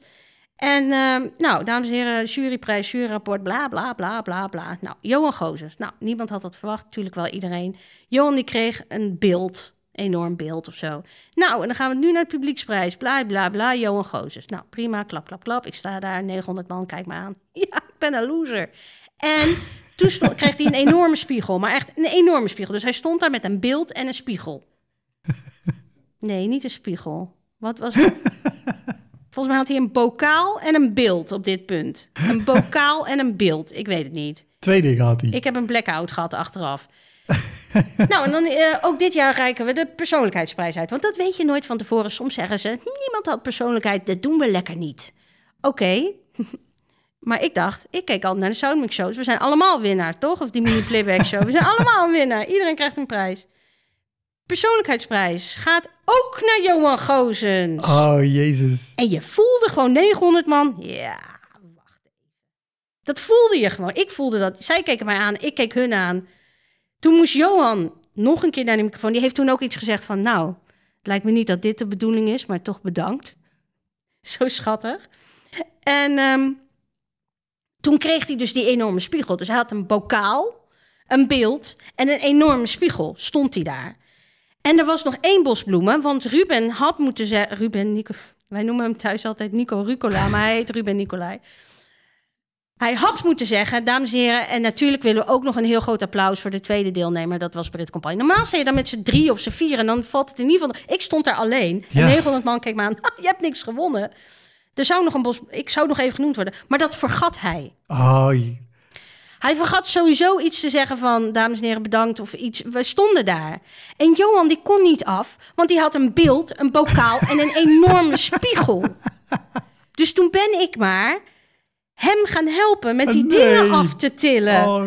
En ehm, nou, dames en heren, juryprijs, juryrapport, bla bla bla bla bla. Nou, Johan Gozes. Nou, niemand had dat verwacht, natuurlijk wel iedereen. Johan die kreeg een beeld enorm beeld of zo. Nou, en dan gaan we nu naar het publieksprijs. Bla bla bla, Johan Gozes. Nou, prima, klap, klap, klap. Ik sta daar, 900 man, kijk me aan. Ja, ik ben een loser. En toen kreeg hij een enorme spiegel, maar echt een enorme spiegel. Dus hij stond daar met een beeld en een spiegel. Nee, niet een spiegel. Wat was het? Volgens mij had hij een bokaal en een beeld op dit punt. Een bokaal en een beeld. Ik weet het niet. Twee dingen had hij. Ik heb een blackout gehad achteraf. nou, en dan eh, ook dit jaar reiken we de persoonlijkheidsprijs uit. Want dat weet je nooit van tevoren. Soms zeggen ze, niemand had persoonlijkheid, dat doen we lekker niet. Oké, maar ik dacht, ik keek al naar de Soundmix shows. We zijn allemaal winnaar, toch? Of die mini playback show. We zijn allemaal winnaar. Iedereen krijgt een prijs. Persoonlijkheidsprijs gaat ook naar Johan Gozens. Oh, jezus. En je voelde gewoon 900 man. Ja, wacht even. Dat voelde je gewoon. Ik voelde dat. Zij keken mij aan, ik keek hun aan. Toen moest Johan nog een keer naar de microfoon. Die heeft toen ook iets gezegd van, nou, het lijkt me niet dat dit de bedoeling is, maar toch bedankt. Zo schattig. En ehm, toen kreeg hij dus die enorme spiegel. Dus hij had een bokaal, een beeld en een enorme spiegel stond hij daar. En er was nog één bos bloemen, want Ruben had moeten zeggen... Ruben, wij noemen hem thuis altijd Nico Rucola, maar hij heet Ruben Nicolai. Hij had moeten zeggen, dames en heren, en natuurlijk willen we ook nog een heel groot applaus voor de tweede deelnemer. Dat was Brit Campagne. Normaal zei je dan met z'n drie of z'n vier en dan valt het in ieder geval. Ik stond daar alleen. En 900 man keek me aan. je hebt niks gewonnen. Er zou nog een bos. Ik zou nog even genoemd worden. Maar dat vergat hij. Hij vergat sowieso iets te zeggen van dames en heren bedankt of iets. We stonden daar. En Johan die kon niet af, want die had een beeld, een bokaal en een enorme spiegel. Dus toen ben ik maar hem gaan helpen met die eh, dingen af te tillen. Oh.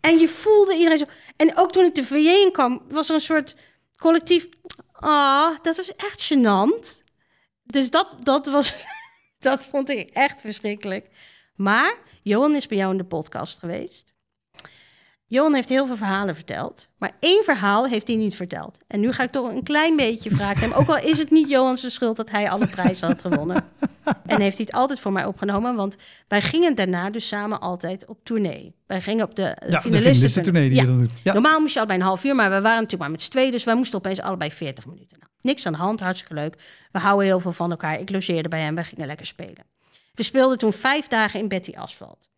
En je voelde iedereen zo. En ook toen ik de VJ in kwam, was er een soort collectief. Ah, oh, dat was echt gênant. Dus dat, dat was. dat vond ik echt verschrikkelijk. Maar Johan is bij jou in de podcast geweest. Johan heeft heel veel verhalen verteld, maar één verhaal heeft hij niet verteld. En nu ga ik toch een klein beetje vragen ook al is het niet Johans schuld dat hij alle prijzen had gewonnen. En heeft hij het altijd voor mij opgenomen, want wij gingen daarna dus samen altijd op tournee. Wij gingen op de ja, finalisten. De tournee die je dan doet. Ja. Normaal moest je al bij een half uur, maar we waren natuurlijk maar met z'n tweeën, dus wij moesten opeens allebei 40 minuten. Nou, niks aan de hand, hartstikke leuk. We houden heel veel van elkaar. Ik logeerde bij hem, we gingen lekker spelen. We speelden toen vijf dagen in Betty Asphalt.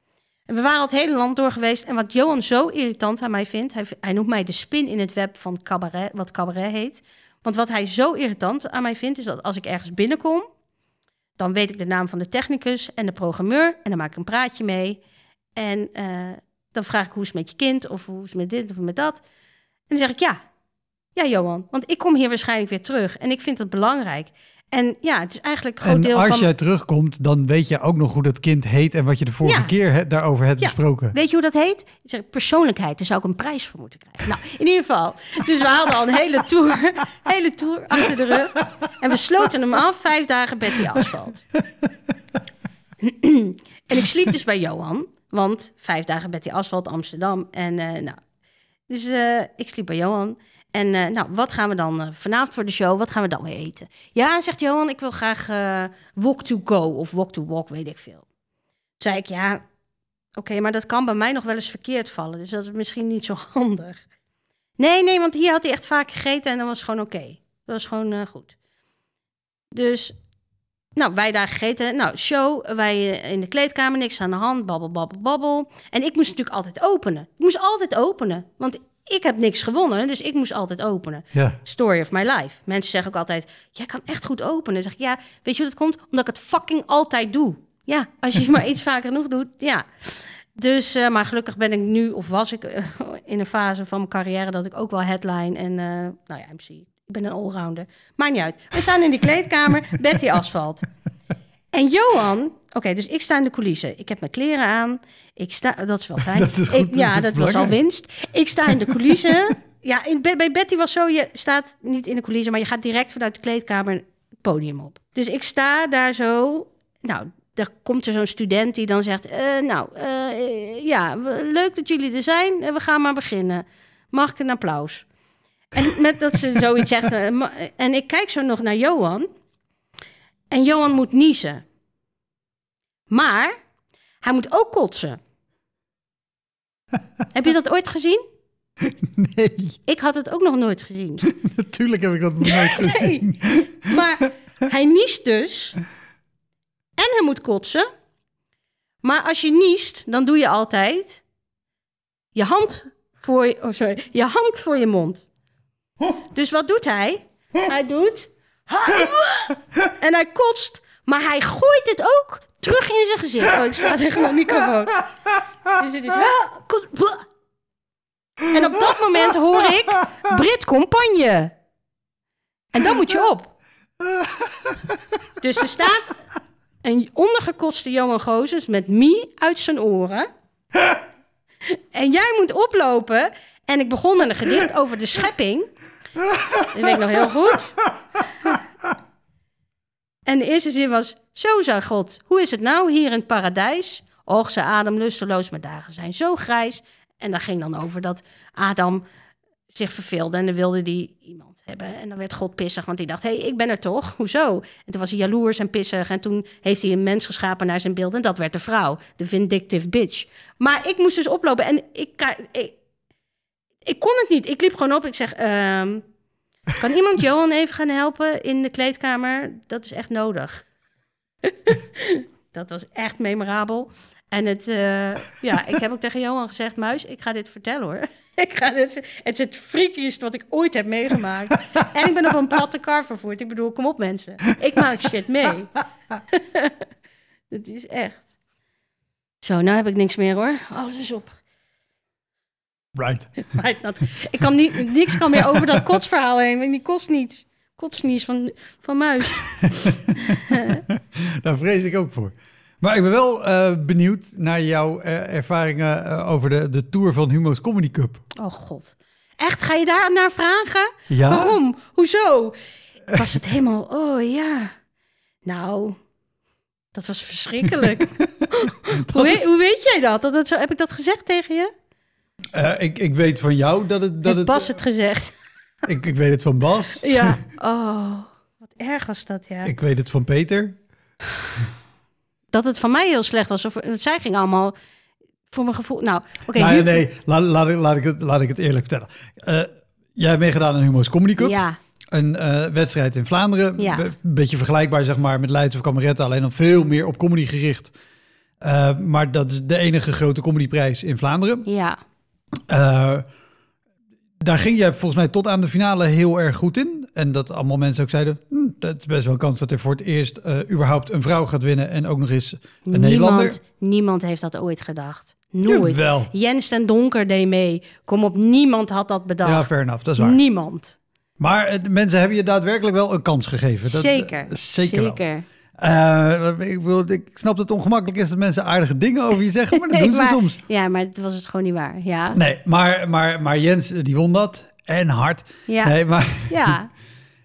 En we waren het hele land door geweest. En wat Johan zo irritant aan mij vindt, hij, hij noemt mij de spin in het web van cabaret, wat cabaret heet. Want wat hij zo irritant aan mij vindt, is dat als ik ergens binnenkom, dan weet ik de naam van de technicus en de programmeur. En dan maak ik een praatje mee. En eh, dan vraag ik hoe is het met je kind, of hoe is het met dit, of met dat. En dan zeg ik ja. Ja, Johan, want ik kom hier waarschijnlijk weer terug en ik vind dat belangrijk. En ja, het is eigenlijk een groot deel als jij terugkomt, dan weet je ook nog hoe dat kind heet en wat je de vorige keer daarover hebt ja. besproken. Weet je hoe dat heet? Zeg, persoonlijkheid, daar zou ik een prijs voor moeten krijgen. Nou, in ieder geval. Dus we hadden al een hele tour, hele tour achter de rug. En we sloten hem af, vijf dagen Betty Asphalt. en ik sliep dus bij Johan, want vijf dagen Betty Asphalt, Amsterdam. En uh, nou, dus eh, ik sliep bij Johan. En eh, nou, wat gaan we dan eh, vanavond voor de show? Wat gaan we dan weer eten? Ja, zegt Johan, ik wil graag eh, walk to go of walk to walk, weet ik veel. Toen zei ik, ja, oké, maar dat kan bij mij nog wel eens verkeerd vallen. Dus dat is misschien niet zo handig. Nee, nee, want hier had hij echt vaak gegeten en dat was gewoon oké. Dat was gewoon goed. Dus, nou, wij daar gegeten. Nou, show, wij in de kleedkamer, niks aan de hand, babbel, babbel, babbel. En ik moest natuurlijk altijd openen. Ik moest altijd openen, want ik heb niks gewonnen, dus ik moest altijd openen. Story of my life. Mensen zeggen ook altijd, jij kan echt goed openen. Dan zeg ik, ja, weet je hoe dat komt? Omdat ik het fucking altijd doe. Ja, als je maar iets vaker genoeg doet, ja. Dus, eh, maar gelukkig ben ik nu, of was ik, eh, in een fase van mijn carrière dat ik ook wel headline en, eh, nou ja, MC. Ik ben een allrounder. Maakt niet uit. We staan in de kleedkamer, Betty Asfalt. En Johan, oké, dus ik sta in de coulissen. Ik heb mijn kleren aan. Ik sta, dat is wel fijn. ik, ja, dat, was al winst. Ik sta in de coulissen. ja, in, bij Betty was zo, je staat niet in de coulissen, maar je gaat direct vanuit de kleedkamer het podium op. Dus ik sta daar zo. Nou, daar komt er zo'n student die dan zegt: eh, Nou, eh, ja, leuk dat jullie er zijn. Eh, we gaan maar beginnen. Mag ik een applaus? En net dat ze zoiets zeggen. en ik kijk zo nog naar Johan. En Johan moet niezen. Maar hij moet ook kotsen. Heb je dat ooit gezien? Nee. Ik had het ook nog nooit gezien. Natuurlijk heb ik dat nog nooit gezien. Maar hij niest dus. En hij moet kotsen. Maar als je niest, dan doe je altijd je hand voor je, oh, sorry, je, hand voor je mond. Dus wat doet hij? Hij doet en hij kotst, maar hij gooit het ook terug in zijn gezicht. Oh, ik sta tegen mijn microfoon. Dus is... En op dat moment hoor ik Brit Compagne. En dan moet je op. Dus er staat een ondergekotste Johan Gozes met mie uit zijn oren. En jij moet oplopen. En ik begon met een gedicht over de schepping. Dat weet ik nog heel goed. En de eerste zin was: Zo zei God, hoe is het nou hier in het paradijs? Och, ze Adam lusteloos, mijn dagen zijn zo grijs. En daar ging dan over dat Adam zich verveelde en dan wilde die iemand hebben. En dan werd God pissig, want die dacht, hé, hey, ik ben er toch, hoezo? En toen was hij jaloers en pissig en toen heeft hij een mens geschapen naar zijn beeld en dat werd de vrouw, de vindictive bitch. Maar ik moest dus oplopen en ik, ik kon het niet. Ik liep gewoon op. Ik zeg, ehm, kan iemand Johan even gaan helpen in de kleedkamer? Dat is echt nodig. dat was echt memorabel. En het, eh, ja, ik heb ook tegen Johan gezegd, muis, ik ga dit vertellen hoor. ik ga dit, het is het freakiest wat ik ooit heb meegemaakt. en ik ben op een platte kar vervoerd. Ik bedoel, kom op mensen, ik maak shit mee. dat is echt. Zo, nou heb ik niks meer hoor. Alles is op. Right. right ik kan niet, niks kan meer over dat kotsverhaal heen. die kost niets. Kotsnies van, van muis. Daar vrees ik ook voor. Maar ik ben wel eh, benieuwd naar jouw eh, ervaringen eh, over de, de tour van Humo's Comedy Cup. Oh god. Echt? Ga je daar naar vragen? Ja. Waarom? Hoezo? Was het helemaal, oh ja. Nou, dat was verschrikkelijk. hoe, hoe, weet jij dat? dat, dat zo, heb ik dat gezegd tegen je? Eh, ik, ik weet van jou dat het... Dat het Bas het, gezegd? Ik, ik weet het van Bas. Ja, oh, wat erg was dat, ja. Ik weet het van Peter. Dat het van mij heel slecht was. Of, zij ging allemaal voor mijn gevoel... Nou, oké. nee, nee, laat, laat, laat, ik het, laat ik het eerlijk vertellen. Eh, jij hebt meegedaan aan Humo's Comedy Cup. Ja. Een eh, wedstrijd in Vlaanderen. Ja. Een beetje vergelijkbaar zeg maar, met Leids of Kameretten. alleen dan veel meer op comedy gericht. maar dat is de enige grote comedyprijs in Vlaanderen. Ja. Eh, daar ging je volgens mij tot aan de finale heel erg goed in. En dat allemaal mensen ook zeiden, hm, dat is best wel een kans dat er voor het eerst eh, überhaupt een vrouw gaat winnen. En ook nog eens een Nederlander. Niemand heeft dat ooit gedacht. Nooit. Wel. Jens en Donker deed mee. Kom op, niemand had dat bedacht. Ja, fair enough, dat is waar. Niemand. Maar eh, mensen hebben je daadwerkelijk wel een kans gegeven. Dat, Zeker. zeker. Eh, ik, snap dat het ongemakkelijk is dat mensen aardige dingen over je zeggen, maar dat doen ze soms. Ja, maar het was het dus gewoon niet waar. Ja. Nee, maar, maar, maar Jens eh, die won dat. En hard. Ja. Nee, maar... Ja.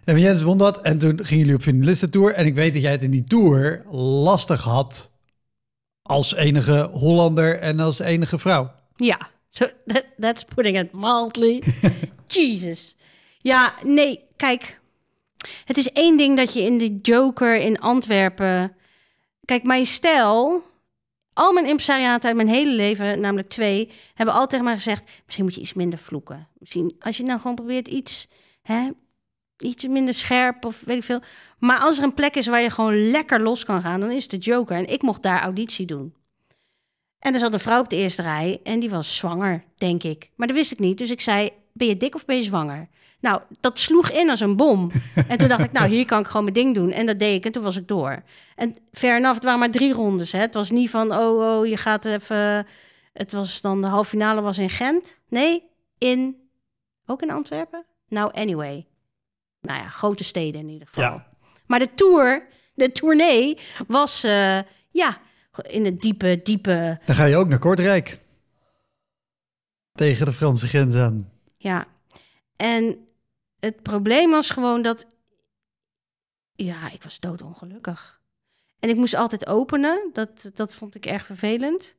En Jens won dat. En toen gingen jullie op finalistentour. En ik weet dat jij het in die tour lastig had. Als enige Hollander en als enige vrouw. Ja, so that's putting it mildly. Jesus. Ja, nee, kijk. Het is één ding dat je in de Joker in Antwerpen. Kijk, mijn stijl. Al mijn impresariaten uit mijn hele leven, namelijk twee, hebben altijd maar gezegd: misschien moet je iets minder vloeken. Misschien als je nou gewoon probeert iets, hè, iets minder scherp of weet ik veel. Maar als er een plek is waar je gewoon lekker los kan gaan, dan is het de Joker. En ik mocht daar auditie doen. En er zat een vrouw op de eerste rij en die was zwanger, denk ik. Maar dat wist ik niet. Dus ik zei: ben je dik of ben je zwanger? Nou, dat sloeg in als een bom. En toen dacht ik, nou, hier kan ik gewoon mijn ding doen. En dat deed ik en toen was ik door. En en af, het waren maar drie rondes. Hè. Het was niet van, oh, oh, je gaat even... Het was dan, de halve finale was in Gent. Nee, in... Ook in Antwerpen? Nou, anyway. Nou ja, grote steden in ieder geval. Maar de tour, de tournee was, eh, ja, in het diepe, diepe... Dan ga je ook naar Kortrijk. Tegen de Franse grens aan. Ja. En het probleem was gewoon dat. Ja, ik was doodongelukkig. En ik moest altijd openen. Dat, dat vond ik erg vervelend.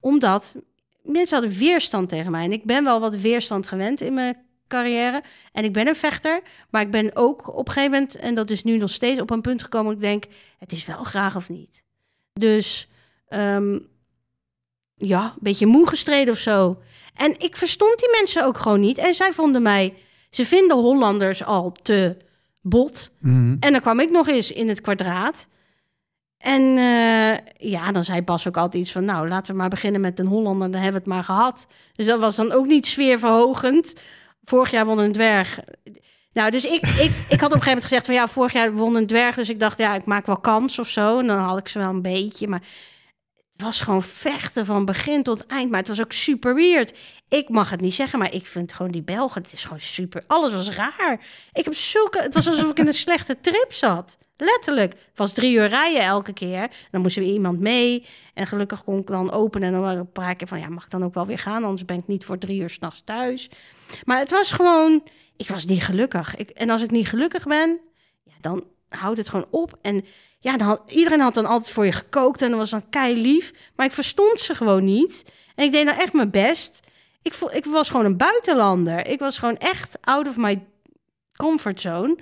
Omdat mensen hadden weerstand tegen mij. En ik ben wel wat weerstand gewend in mijn carrière. En ik ben een vechter. Maar ik ben ook op een gegeven moment, en dat is nu nog steeds op een punt gekomen. Ik denk, het is wel graag of niet. Dus ehm, ja, een beetje moe gestreden of zo. En ik verstond die mensen ook gewoon niet. En zij vonden mij, ze vinden Hollanders al te bot. Mhm. En dan kwam ik nog eens in het kwadraat. En eh, ja, dan zei Bas ook altijd iets van, nou, laten we maar beginnen met een Hollander, dan hebben we het maar gehad. Dus dat was dan ook niet sfeerverhogend. Vorig jaar won een dwerg. Nou, dus ik, ik, ik had op een gegeven moment gezegd van, ja, vorig jaar won een dwerg, dus ik dacht, ja, ik maak wel kans of zo. En dan had ik ze wel een beetje, maar het was gewoon vechten van begin tot eind. Maar het was ook super weird. Ik mag het niet zeggen, maar ik vind gewoon die Belgen. Het is gewoon super. Alles was raar. Ik heb zulke. Het was alsof ik in een slechte trip zat. Letterlijk. Het was drie uur rijden elke keer. Dan moesten we iemand mee. En gelukkig kon ik dan openen. En dan waren een paar keer van ja, mag ik dan ook wel weer gaan? Anders ben ik niet voor drie uur s'nachts thuis. Maar het was gewoon. Ik was niet gelukkig. Ik, en als ik niet gelukkig ben, ja, dan houdt het gewoon op. En ja, dan iedereen had dan altijd voor je gekookt en dat was dan kei lief. Maar ik verstond ze gewoon niet. En ik deed dan nou echt mijn best. Ik, voel, ik was gewoon een buitenlander. Ik was gewoon echt out of my comfort zone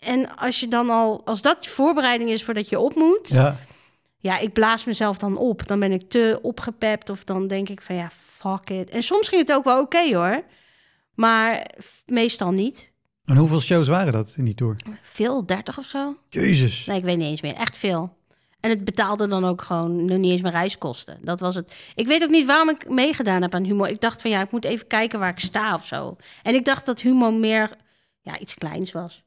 En als je dan al, als dat je voorbereiding is voordat je op moet. Ja. Ja, ik blaas mezelf dan op. Dan ben ik te opgepept of dan denk ik van ja, fuck it. En soms ging het ook wel oké hoor. Maar meestal niet. En hoeveel shows waren dat in die tour? Veel, 30 of zo. Jezus. Nee, ik weet niet eens meer. Echt veel. En het betaalde dan ook gewoon nog niet eens mijn reiskosten. Dat was het. Ik weet ook niet waarom ik meegedaan heb aan Humo. Ik dacht van ja, ik moet even kijken waar ik sta of zo. En ik dacht dat Humo meer ja, iets kleins was.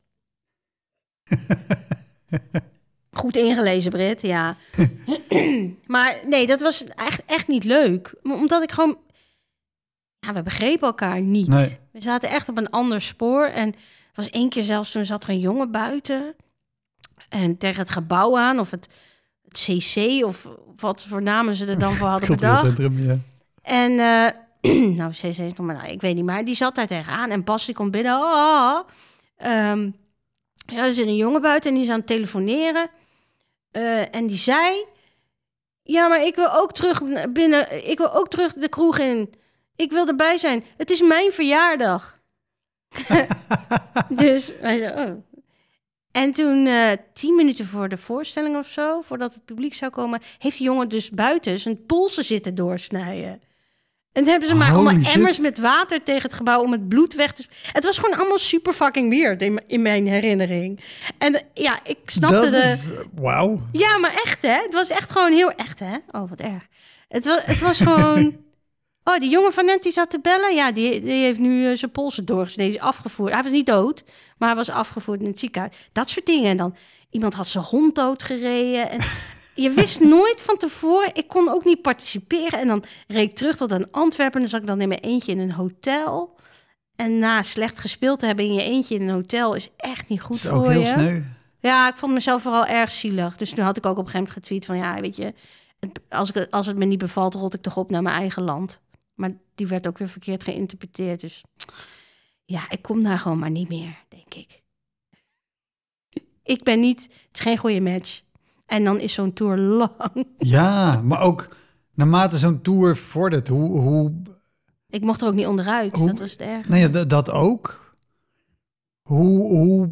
Goed ingelezen, Brit, ja. maar nee, dat was echt, echt niet leuk. Omdat ik gewoon... Ja, we begrepen elkaar niet. Nee. We zaten echt op een ander spoor. En was één keer zelfs, toen zat er een jongen buiten. En tegen het gebouw aan, of het, het CC, of wat voor namen ze er dan voor hadden bedacht. Ja. En, uh, nou, CC maar, nou, ik weet niet, maar die zat daar tegenaan. En pas ik komt binnen. Oh, oh, oh. Ehm, ja, er zit een jongen buiten en die is aan het telefoneren. Eh, en die zei... Ja, maar ik wil ook terug binnen. Ik wil ook terug de kroeg in ik wil erbij zijn. Het is mijn verjaardag. dus wij zo, oh. En toen, eh, tien minuten voor de voorstelling of zo, voordat het publiek zou komen, heeft die jongen dus buiten zijn polsen zitten doorsnijden. En toen hebben ze maar allemaal emmers met water tegen het gebouw om het bloed weg te... Het was gewoon allemaal super fucking weird in, mijn herinnering. En eh, ja, ik snapte dat de... Eh, wauw. Ja, maar echt hè. Het was echt gewoon heel... Echt hè. Oh, wat erg. Het was, het was gewoon... Oh, die jongen van net die zat te bellen. Ja, die, die heeft nu eh, zijn polsen doorgesneden. is afgevoerd. Hij was niet dood, maar hij was afgevoerd in het ziekenhuis. Dat soort dingen. En dan iemand had zijn hond doodgereden. En je wist nooit van tevoren. Ik kon ook niet participeren. En dan reed ik terug tot aan Antwerpen. En dan zat ik dan in mijn eentje in een hotel. En na slecht gespeeld te hebben in je eentje in een hotel is echt niet goed voor je. heel Ja, ik vond mezelf vooral erg zielig. Dus nu had ik ook op een gegeven moment getweet van ja, weet je, als, ik, als het me niet bevalt, rot ik toch op naar mijn eigen land. Maar die werd ook weer verkeerd geïnterpreteerd. Dus ja, ik kom daar gewoon maar niet meer, denk ik. Ik ben niet, het is geen goede match. En dan is zo'n tour lang. Ja, maar ook naarmate zo'n tour vordert, hoe, hoe... Ik mocht er ook niet onderuit, dat was het erg. Nee, dat, ook. Hoe, hoe,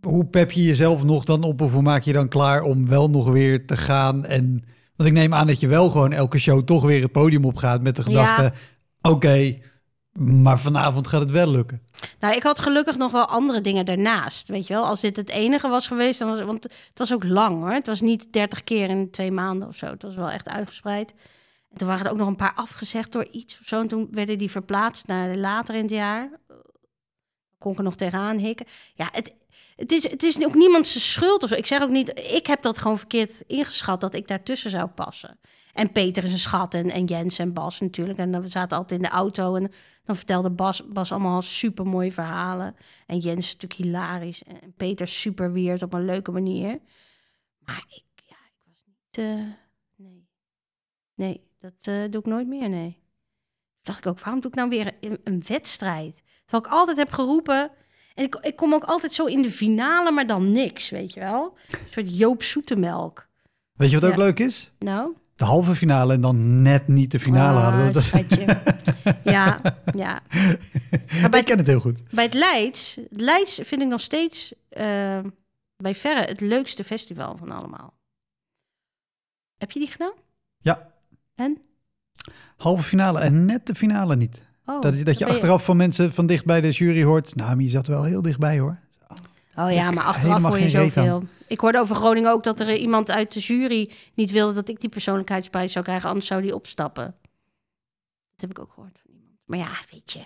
hoe pep je jezelf nog dan op of hoe maak je dan klaar om wel nog weer te gaan en want ik neem aan dat je wel gewoon elke show toch weer het podium op gaat met de gedachte: oké, maar vanavond gaat het wel lukken. Nou, ik had gelukkig nog wel andere dingen daarnaast. Weet je wel, als dit het enige was geweest, dan was, want het was ook lang hoor. Het was niet 30 keer in twee maanden of zo. Het was wel echt uitgespreid. En toen waren er ook nog een paar afgezegd door iets of zo. En toen werden die verplaatst naar later in het jaar. Kon ik er nog tegenaan hikken. Ja, het, het is, het is ook niemands schuld of zo. Ik zeg ook niet, ik heb dat gewoon verkeerd ingeschat dat ik daartussen zou passen. En Peter is een schat en, en Jens en Bas natuurlijk. En dan, we zaten altijd in de auto en dan vertelde Bas, Bas allemaal super mooie verhalen. En Jens is natuurlijk hilarisch. En Peter super weird op een leuke manier. Maar ik, ja, ik was niet. Uh, nee. Nee, dat eh, doe ik nooit meer, nee. dacht ik ook, waarom doe ik nou weer een, een wedstrijd? Terwijl ik altijd heb geroepen en ik, ik kom ook altijd zo in de finale, maar dan niks, weet je wel. Een soort Joop Zoetemelk. Weet je wat ook leuk is? Nou? De halve finale en dan net niet de finale ah, hadden. ja, ja. Maar ik ken het heel goed. Bij het Leids, het Leids vind ik nog steeds eh, bij verre het leukste festival van allemaal. Heb je die gedaan? Ja. En? Halve finale en net de finale niet. Oh, dat, je, achteraf van mensen van dicht bij de jury hoort. Nou, je zat wel heel dichtbij hoor. Oh ja, maar achteraf hoor je zoveel. Ik hoorde over Groningen ook dat er iemand uit de jury niet wilde dat ik die persoonlijkheidsprijs zou krijgen, anders zou die opstappen. Dat heb ik ook gehoord van iemand. Maar ja, weet je.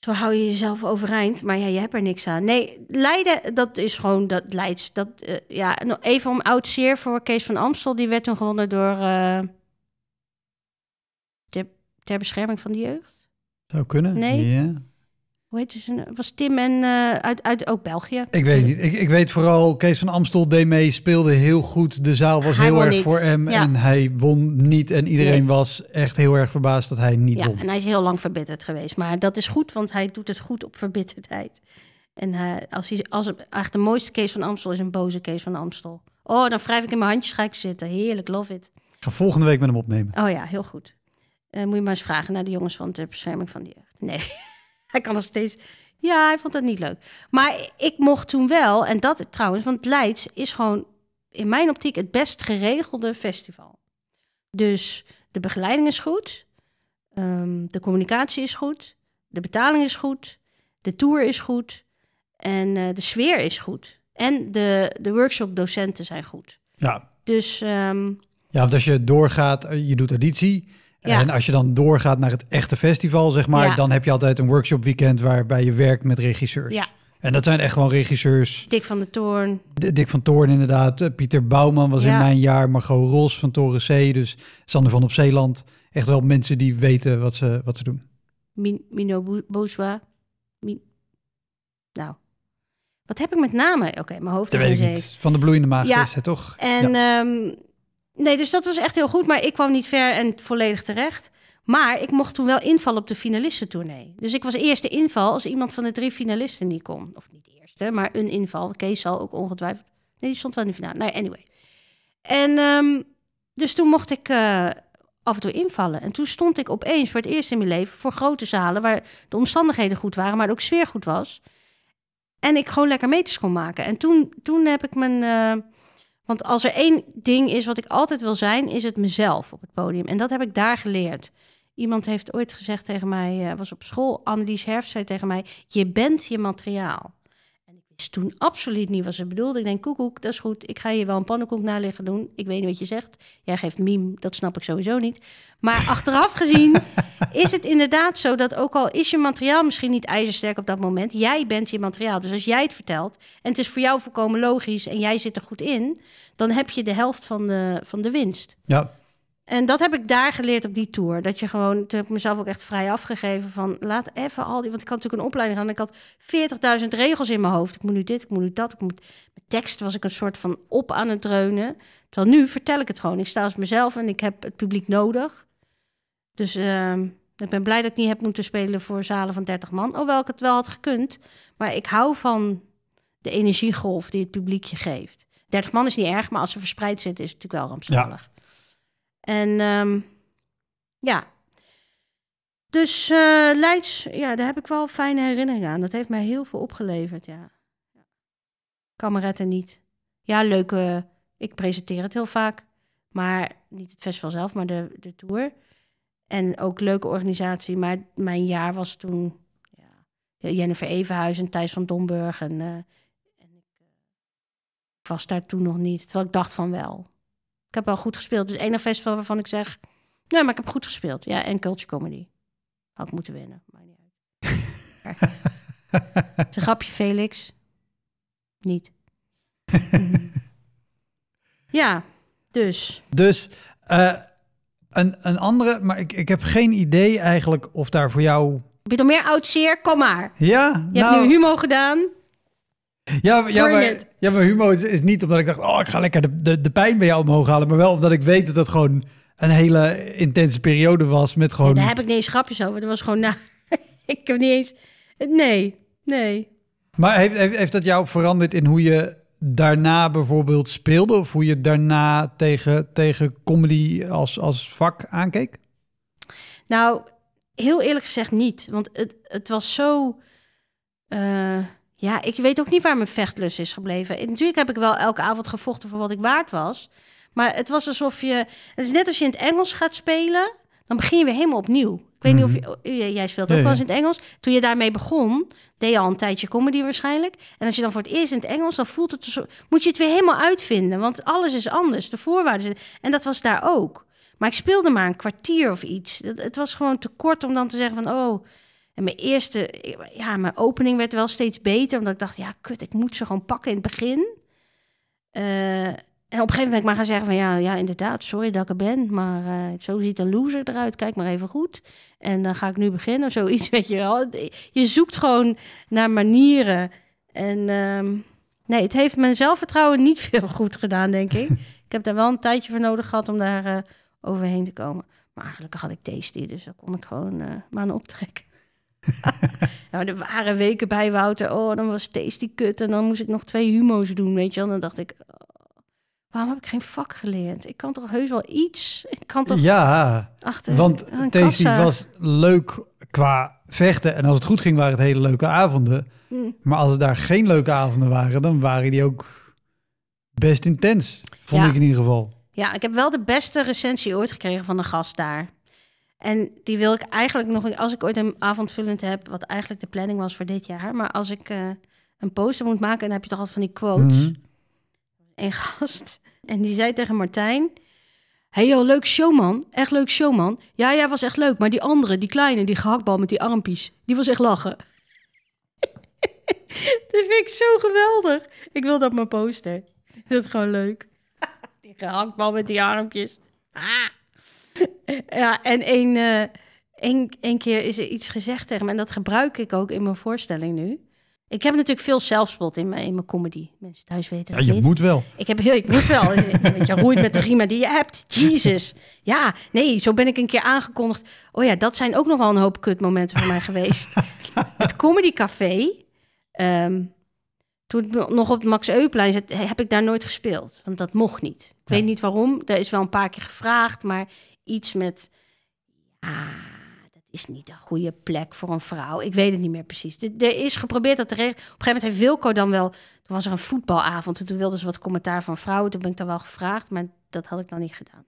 Zo hou je jezelf overeind, maar ja, je hebt er niks aan. Nee, Leiden, dat is gewoon dat Leids. Dat, uh, ja, even om oud zeer voor Kees van Amstel. Die werd toen gewonnen door. Eh, ter bescherming van de jeugd kunnen. Nee. Ja. Hoe heet ze? Was Tim en eh, uit, uit ook België? Ik weet niet. Ik, ik weet vooral, Kees van Amstel dm mee, speelde heel goed. De zaal was heel erg voor hem en hij won niet. En iedereen was echt heel erg verbaasd dat hij niet ja, won. En hij is heel lang verbitterd geweest. Maar dat is goed, want hij doet het goed op verbitterdheid. En uh, als hij, als, echt de mooiste Kees van Amstel is een boze Kees van Amstel. Oh, dan wrijf ik in mijn handjes, ga ik zitten. Heerlijk, love it. Ik ga volgende week met hem opnemen. Oh ja, heel goed. Uh, moet je maar eens vragen naar de jongens van de bescherming van die. jeugd. Nee, hij kan nog steeds. Ja, hij vond dat niet leuk. Maar ik mocht toen wel, en dat trouwens, want Leids is gewoon in mijn optiek het best geregelde festival. Dus de begeleiding is goed, ehm, de communicatie is goed, de betaling is goed, de tour is goed en eh, de sfeer is goed. En de, de docenten zijn goed. Ja. Dus. Ehm, ja, want als je doorgaat, eh, je doet editie en als je dan doorgaat naar het echte festival, zeg maar, dan heb je altijd een workshop weekend waarbij je werkt met regisseurs. Ja. En dat zijn echt gewoon regisseurs. Dick van de Toorn. Dick van Toorn inderdaad. Eh, Pieter Bouwman was in mijn jaar. Margot Ros van Toren C. Dus Sander van op Zeeland. Echt wel mensen die weten wat ze, wat ze doen. Min, Mino Min, nou, wat heb ik met name? Oké, mijn hoofd is Van de bloeiende maag ja. is het toch? En ja. Ehm, Nee, dus dat was echt heel goed. Maar ik kwam niet ver en volledig terecht. Maar ik mocht toen wel invallen op de finalistentournee. Dus ik was eerste inval als iemand van de drie finalisten niet kon. Of niet eerste, maar een inval. Kees zal ook ongetwijfeld... Nee, die stond wel in de finale. Nou, anyway. En ehm, dus toen mocht ik eh, af en toe invallen. En toen stond ik opeens voor het eerst in mijn leven voor grote zalen... waar de omstandigheden goed waren, maar ook sfeer goed was. En ik gewoon lekker meters kon maken. En toen, toen heb ik mijn... Eh, want als er één ding is wat ik altijd wil zijn, is het mezelf op het podium. En dat heb ik daar geleerd. Iemand heeft ooit gezegd tegen mij, eh, was op school, Annelies Herfst zei tegen mij: Je bent je materiaal is toen absoluut niet wat ze bedoelde. Ik denk, koekoek, dat is goed. Ik ga je wel een pannenkoek naleggen doen. Ik weet niet wat je zegt. Jij geeft meme, dat snap ik sowieso niet. Maar achteraf gezien is het inderdaad zo dat ook al is je materiaal misschien niet ijzersterk op dat moment, jij bent je materiaal. Dus als jij het vertelt en het is voor jou volkomen logisch en jij zit er goed in, dan heb je de helft van de, van de winst. Ja, en dat heb ik daar geleerd op die tour. Dat je gewoon, toen heb ik mezelf ook echt vrij afgegeven van laat even al die, want ik had natuurlijk een opleiding aan. Ik had 40.000 regels in mijn hoofd. Ik moet nu dit, ik moet nu dat. Ik moet, tekst was ik een soort van op aan het dreunen. Terwijl nu vertel ik het gewoon. Ik sta als mezelf en ik heb het publiek nodig. Dus ehm, ik ben blij dat ik niet heb moeten spelen voor zalen van 30 man. Hoewel ik het wel had gekund. Maar ik hou van de energiegolf die het publiek je geeft. 30 man is niet erg, maar als ze verspreid zitten is het natuurlijk wel rampzalig. Ja. En ehm, ja. Dus uh, Leids, ja, daar heb ik wel fijne herinneringen aan. Dat heeft mij heel veel opgeleverd, ja. Kameretten niet. Ja, leuke. Eh, ik presenteer het heel vaak. Maar niet het festival zelf, maar de, de tour. En ook leuke organisatie. Maar mijn jaar was toen ja, Jennifer Evenhuis en Thijs van Domburg. En, eh, en ik, was daar toen nog niet. Terwijl ik dacht van wel. Ik heb wel goed gespeeld. Dus één festival waarvan ik zeg... Nee, maar ik heb goed gespeeld. Ja, en culture comedy. Had ik moeten winnen. Maar niet uit. Het is een grapje, Felix. Niet. ja, dus. Dus eh, een, een andere... Maar ik, ik heb geen idee eigenlijk of daar voor jou... Heb je nog meer oud zeer? Kom maar. Ja, Je nou... hebt nu Humo gedaan. Ja, ja, maar, ja, maar humor is, is, niet omdat ik dacht, oh, ik ga lekker de, de, de pijn bij jou omhoog halen. Maar wel omdat ik weet dat dat gewoon een hele intense periode was met gewoon... daar heb ik niet eens grapjes over. Dat was gewoon, nou, ik heb niet eens... Nee, nee. Maar heeft, heeft, heeft dat jou veranderd in hoe je daarna bijvoorbeeld speelde? Of hoe je daarna tegen, tegen comedy als, als vak aankeek? Nou, heel eerlijk gezegd niet. Want het, het was zo... Eh, ja, ik weet ook niet waar mijn vechtlust is gebleven. natuurlijk heb ik wel elke avond gevochten voor wat ik waard was. Maar het was alsof je. Het is net als je in het Engels gaat spelen, dan begin je weer helemaal opnieuw. Ik weet niet of mhm. oh, jij speelt ook wel eens in het Engels. Toen je daarmee begon, deed je al een tijdje comedy waarschijnlijk. En als je dan voor het eerst in het Engels, dan voelt het moet je het weer helemaal uitvinden, want alles is anders, de voorwaarden. Zijn, en dat was daar ook. Maar ik speelde maar een kwartier of iets. Het, was gewoon te kort om dan te zeggen van, oh, en mijn eerste, ja, mijn opening werd wel steeds beter. Omdat ik dacht, ja, kut, ik moet ze gewoon pakken in het begin. Eh, en op een gegeven moment ben ik maar gaan zeggen van, ja, ja inderdaad, sorry dat ik er ben. Maar eh, zo ziet een loser eruit, kijk maar even goed. En dan ga ik nu beginnen of zoiets, weet je wel. Je zoekt gewoon naar manieren. En ehm, nee, het heeft mijn zelfvertrouwen niet veel goed gedaan, denk ik. ik heb daar wel een tijdje voor nodig gehad om daar eh, overheen te komen. Maar eigenlijk had ik deze, dus dan kon ik gewoon maar een optrekken nou, er waren weken bij Wouter. Oh, dan was die kut. En dan moest ik nog twee humo's doen, weet je wel. Dan dacht ik, oh, waarom heb ik geen vak geleerd? Ik kan toch heus wel iets? Ik kan toch ja, achter want Tasty was leuk qua vechten. En als het goed ging, waren het hele leuke avonden. Hmm. Maar als er daar geen leuke avonden waren, dan waren die ook best intens. Vond ik in ieder geval. Ja, ik heb wel de beste recensie ooit gekregen van een gast daar. En die wil ik eigenlijk nog, als ik ooit een avondvullend heb, wat eigenlijk de planning was voor dit jaar. Maar als ik eh, een poster moet maken, dan heb je toch altijd van die quotes. Mhm. Een gast. En die zei tegen Martijn. Hey leuk showman. Echt leuk showman. Ja, ja, was echt leuk. Maar die andere, die kleine, die gehaktbal met die armpjes, die was echt lachen. dat vind ik zo geweldig. Ik wil dat mijn poster. Is het gewoon leuk? die gehaktbal met die armpjes. Ah. ja, en één, uh, één, keer is er iets gezegd tegen me. En dat gebruik ik ook in mijn voorstelling nu. Ik heb natuurlijk veel zelfspot in mijn, in mijn comedy. Mensen thuis weten dat Ja, je moet wel. Ik, heb heel, ik moet wel. je roeit met de riemen die je hebt. Jezus. Ja, nee, zo ben ik een keer aangekondigd. Oh ja, dat zijn ook nog wel een hoop kutmomenten voor mij geweest. het Comedy Café. Ehm, toen nog op het Max Euplein zat, heb ik daar nooit gespeeld. Want dat mocht niet. Ik weet niet waarom. Daar is wel een paar keer gevraagd, maar iets met. Ja, dat is niet een goede plek voor een vrouw. Ik weet het niet meer precies. Er is geprobeerd dat te regelen. Op een gegeven moment heeft Wilco dan wel. Toen was er een voetbalavond. En toen wilden ze wat commentaar van vrouwen. Toen ben ik dan wel gevraagd. Maar dat had ik dan niet gedaan.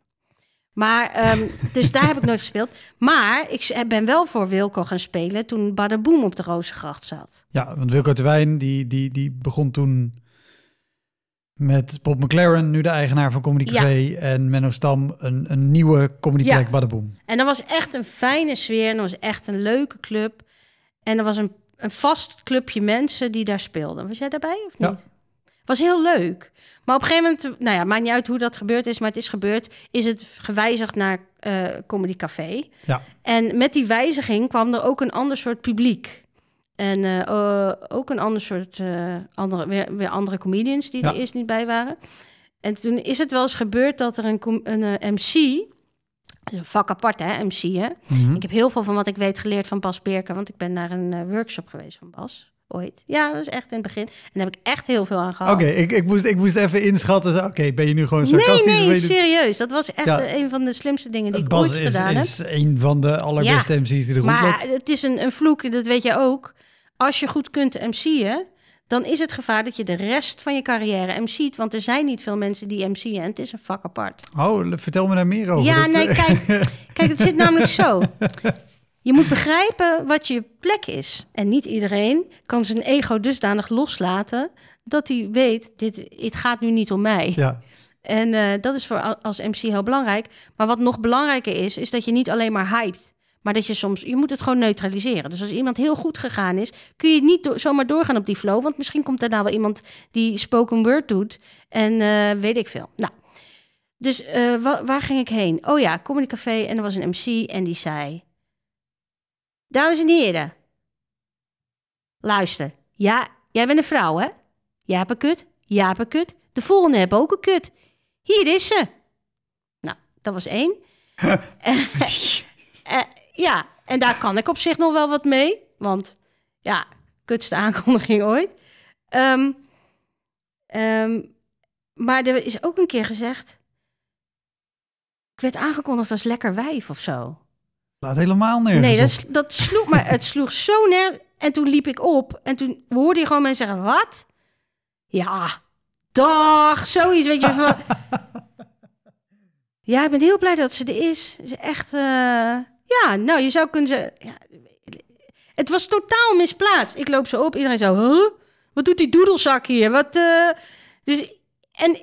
Maar, ehm, dus daar heb ik nooit gespeeld. Maar ik ben wel voor Wilco gaan spelen toen Badaboom op de Rozengracht zat. Ja, want Wilco de die, die, die begon toen met Bob McLaren, nu de eigenaar van Comedy Café. En Menno Stam, een, een nieuwe Comedy ja. Badaboom. En dat was echt een fijne sfeer. En dat was echt een leuke club. En er was een, een vast clubje mensen die daar speelden. Was jij daarbij of niet? Ja. Was heel leuk. Maar op een gegeven moment, nou ja, maakt niet uit hoe dat gebeurd is, maar het is gebeurd, is het gewijzigd naar eh, Comedy Café. Ja. En met die wijziging kwam er ook een ander soort publiek. En eh, ook een ander soort, eh, andere, weer, weer andere comedians die er eerst niet bij waren. En toen is het wel eens gebeurd dat er een, een eh, MC, een vak apart hè, MC hè. Mhm. Ik heb heel veel van wat ik weet geleerd van Bas Berken, want ik ben naar een workshop geweest van Bas. Ooit. Ja, dat is echt in het begin. En daar heb ik echt heel veel aan gehad. Oké, ik, ik, moest, ik moest even inschatten. Oké, ben je nu gewoon sarcastisch? Nee, nee, serieus. Dat was echt een van de slimste dingen die ik ooit gedaan heb. is een van de allerbeste MC's die er maar Maar het is een, een vloek, dat weet je ook. Als je goed kunt MC'en, dan is het gevaar dat je de rest van je carrière MC't. Want er zijn niet veel mensen die MC'en. en Het is een vak apart. Oh, vertel me daar meer over. Ja, nee, eh, kijk, kijk, het zit namelijk zo. Je moet begrijpen wat je plek is. En niet iedereen kan zijn ego dusdanig loslaten dat hij weet, dit, het gaat nu niet om mij. Ja. En eh, dat is voor als MC heel belangrijk. Maar wat nog belangrijker is, is dat je niet alleen maar hypt. Maar dat je soms, je moet het gewoon neutraliseren. Dus als iemand heel goed gegaan is, kun je niet zomaar doorgaan op die flow. Want misschien komt daarna wel iemand die spoken word doet. En eh, weet ik veel. Nou, dus eh, waar ging ik heen? Oh ja, Comedy Café. En er was een MC en die zei... Dames en heren, luister. Ja, jij bent een vrouw, hè? hebt een kut. hebt een kut. De volgende hebben ook een kut. Hier is ze. Nou, dat was één. Eh, eh, ja, en daar kan ik op zich nog wel wat mee. Want ja, kutste aankondiging ooit. Ehm, ehm, maar er is ook een keer gezegd... Ik werd aangekondigd als lekker wijf of zo. Laat helemaal neer. Nee, dat, dat sloeg, maar het sloeg zo neer En toen liep ik op en toen hoorde je gewoon mensen zeggen: Wat? Ja, dag, zoiets. Weet je van. ja, ik ben heel blij dat ze er is. Ze echt. Eh, ja, nou, je zou kunnen zeggen. Ja, het was totaal misplaatst. Ik loop ze op, iedereen zo. Huh? Wat doet die doedelzak hier? Wat. Eh? Dus. En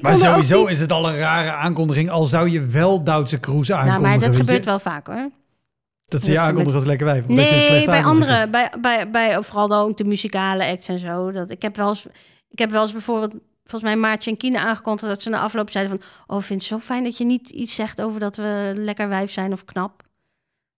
maar sowieso is het al een rare aankondiging, al zou je wel Duitse Cruise nou, aankondigen. Nou, maar dat gebeurt wel vaak hoor. Dat ze je aankondigen als lekker wijf. Nee, bij andere, bij, bij, bij vooral ook de muzikale acts en zo. Dat, ik, heb wel eens, ik heb wel eens bijvoorbeeld volgens mij Maartje en Kine aangekondigd dat ze na afloop zeiden van, oh, vind het zo fijn dat je niet iets zegt over dat we lekker wijf zijn of knap.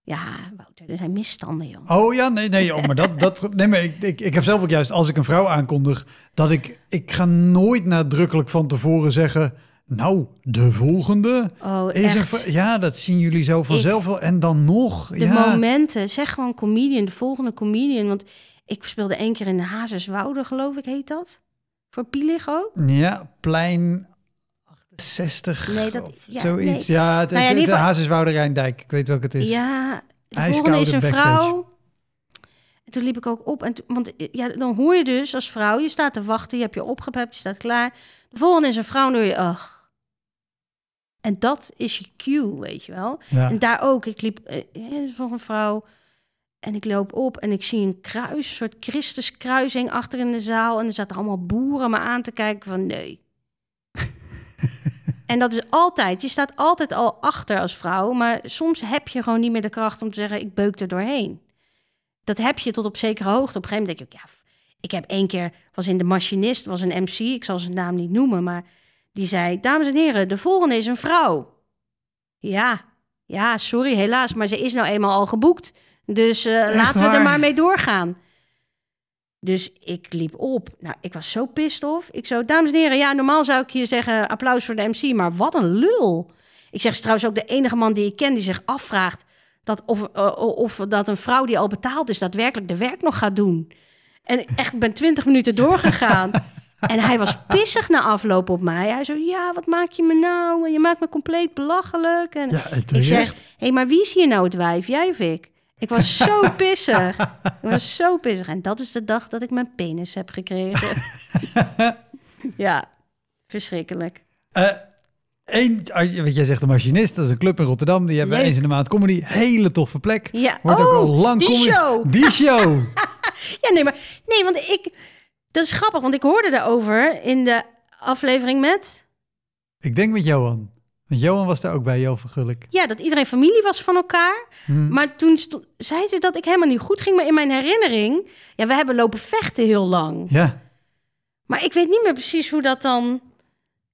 Ja, Wouter, er zijn misstanden, joh. Oh ja, nee, nee, joh, maar dat, dat, nee, maar ik, ik, ik heb zelf ook juist, als ik een vrouw aankondig, dat ik, ik ga nooit nadrukkelijk van tevoren zeggen, nou, de volgende oh, is echt? ja, dat zien jullie zo vanzelf wel. En dan nog. De momenten, zeg gewoon comedian, de volgende comedian. Want ik speelde één keer in de Hazeswoude, geloof ik, heet dat. Voor Pielig Ja, plein 60 nee, dat, ja, zoiets. Ja, de, nou de, de, Ik weet welke het is. Ja, de volgende is een vrouw. En toen liep ik ook op. En want eh, ja, dan hoor je dus als vrouw, je staat te wachten, je hebt je opgepept, je staat klaar. De volgende is een vrouw, en je, ach. En dat is je cue, weet je wel. En daar ook, ik liep eh, voor een vrouw. En ik loop op en ik zie een kruis, een soort Christuskruising achter in de zaal. En er zaten allemaal boeren me aan te kijken van nee. en dat is altijd, je staat altijd al achter als vrouw, maar soms heb je gewoon niet meer de kracht om te zeggen, ik beuk er doorheen. Dat heb je tot op zekere hoogte. Op een gegeven moment denk ik: ook, ja, ik heb één keer, was in de machinist, was een MC, ik zal zijn naam niet noemen, maar die zei, dames en heren, de volgende is een vrouw. Ja, ja, sorry, helaas, maar ze is nou eenmaal al geboekt. Dus eh, laten we er maar mee doorgaan. Dus ik liep op. Nou, ik was zo pissed off. Ik zo, dames en heren, ja, normaal zou ik hier zeggen applaus voor de MC, maar wat een lul. Ik zeg, is trouwens ook de enige man die ik ken die zich afvraagt dat of, eh, of dat een vrouw die al betaald is daadwerkelijk de werk nog gaat doen. En echt, ik ben twintig minuten doorgegaan. En hij was pissig na afloop op mij. Hij zo, ja, wat maak je me nou? Je maakt me compleet belachelijk. En ik zeg, hé, hey, maar wie is hier nou het wijf? Jij of ik? Ik was zo pissig. ik was zo pissig. En dat is de dag dat ik mijn penis heb gekregen. ja, verschrikkelijk. Uh, eh, Eén, ah, wat jij zegt de machinist, dat is een club in Rotterdam. Die hebben eens in de maand comedy. Hele toffe plek. Ja. Wordt oh, ook al lang die show. Die show. ja, nee, maar nee, want ik, dat is grappig, want ik hoorde daarover in de aflevering met. Ik denk met Johan. Johan was daar ook bij, Johan van Gulik. Ja, dat iedereen familie was van elkaar. Hmm. Maar toen zei ze dat ik helemaal niet goed ging. Maar in mijn herinnering, ja, we hebben lopen vechten heel lang. Ja. Maar ik weet niet meer precies hoe dat dan...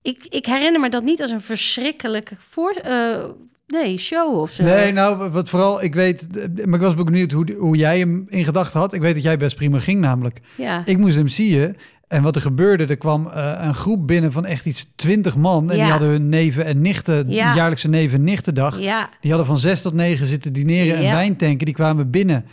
Ik, ik herinner me dat niet als een verschrikkelijke voor, eh, nee, show of zo. Nee, nou, wat vooral, ik weet... Maar ik was benieuwd hoe, hoe jij hem in gedachten had. Ik weet dat jij best prima ging namelijk. Ja. Ik moest hem zien en wat er gebeurde, er kwam eh, een groep binnen van echt iets 20 man. En die hadden hun neven en nichten, ja. jaarlijkse neven en nichtendag. Ja. Die hadden van zes tot negen zitten dineren en wijn tanken. Die kwamen binnen.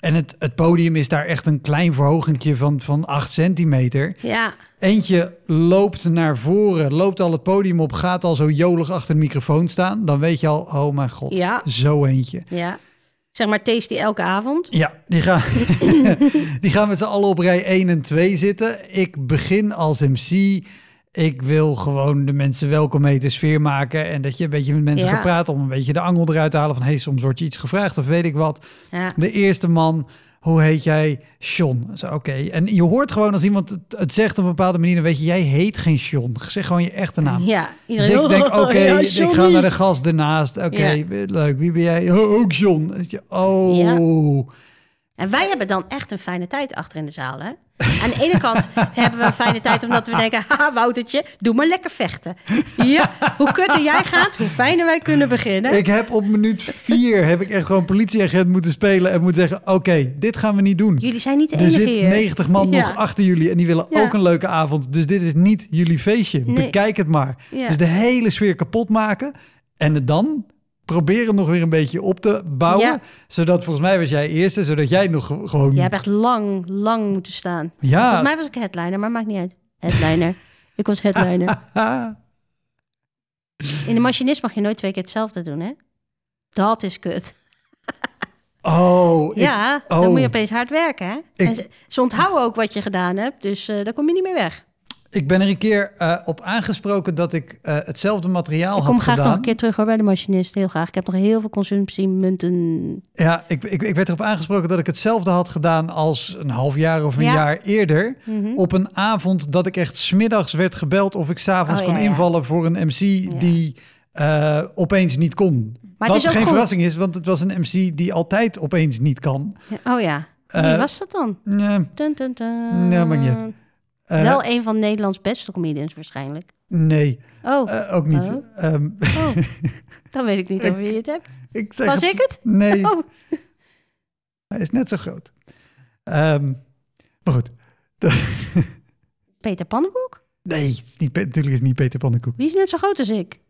En het, het podium is daar echt een klein verhogingje van, van acht centimeter. Ja. Eentje loopt naar voren, loopt al het podium op, gaat al zo jolig achter de microfoon staan. Dan weet je al, oh mijn god, ja. zo eentje. Ja. Zeg maar tasty die elke avond? Ja, die gaan, die gaan met z'n allen op rij 1 en 2 zitten. Ik begin als MC. Ik wil gewoon de mensen welkom heten, sfeer maken. En dat je een beetje met mensen ja. gaat praten om een beetje de angel eruit te halen. Van hey, soms wordt je iets gevraagd of weet ik wat. Ja. De eerste man hoe heet jij? Zo, Oké. En je hoort gewoon als iemand het, zegt op een bepaalde manier, dan weet je, jij heet geen Sean Zeg gewoon je echte naam. Ja. Dus ik denk, oké, ik ga naar de gast ernaast. Oké, leuk. Wie ben jij? Oh, ook John. Oh. En wij hebben dan echt een fijne tijd achter in de zaal, hè? Aan de ene kant hebben we een fijne tijd omdat we denken... ha, Woutertje, doe maar lekker vechten. Ja, hoe kutter jij gaat, hoe fijner wij kunnen beginnen. Ik heb op minuut vier heb ik echt gewoon politieagent moeten spelen... en moeten zeggen, oké, dit gaan we niet doen. Jullie zijn niet de enige Er zit 90 man nog achter jullie en die willen ook een leuke avond. Dus dit is niet jullie feestje. Bekijk het maar. Dus de hele sfeer kapot maken... en het dan proberen nog weer een beetje op te bouwen. Zodat volgens mij was jij eerste, zodat jij nog gewoon. Je hebt echt lang, lang moeten staan. Ja. Volgens mij was ik headliner, maar maakt niet uit. Headliner. ik was headliner. In de machinist mag je nooit twee keer hetzelfde doen, hè? Dat is kut. Oh, ja, dan moet je oh. opeens hard werken. Hè? Ik, en ze, onthouden ook wat je gedaan hebt, dus eh, daar kom je niet meer weg. Ik ben er een keer eh, op aangesproken dat ik eh, hetzelfde materiaal had gedaan. Ik kom graag nog een keer terug hoor, bij de machinist, heel graag. Ik heb nog heel veel consumptiemunten. Ja, ik, ik, ik werd erop aangesproken dat ik hetzelfde had gedaan als een half jaar of een jaar eerder. Mhm. Op een avond dat ik echt smiddags werd gebeld of ik s'avonds oh, kon invallen voor een MC die eh, opeens niet kon. Maar Wat is geen verrassing is, want het was een MC die altijd opeens niet kan. Oh ja, wie was dat dan? Nee, dun, dun, dun. nee maar niet. Eh, Wel een van Nederlands beste comedians waarschijnlijk. Nee. Oh. Eh, ook niet. Oh. Ehm, oh. Dan weet ik niet of wie je het hebt. Ik zeg Was ik het? Nee. Oh. Hij is net zo groot. Ehm, maar goed. Peter Pannekoek? Nee, het is natuurlijk is niet Peter Pannenkoek. Wie is net zo groot als ik?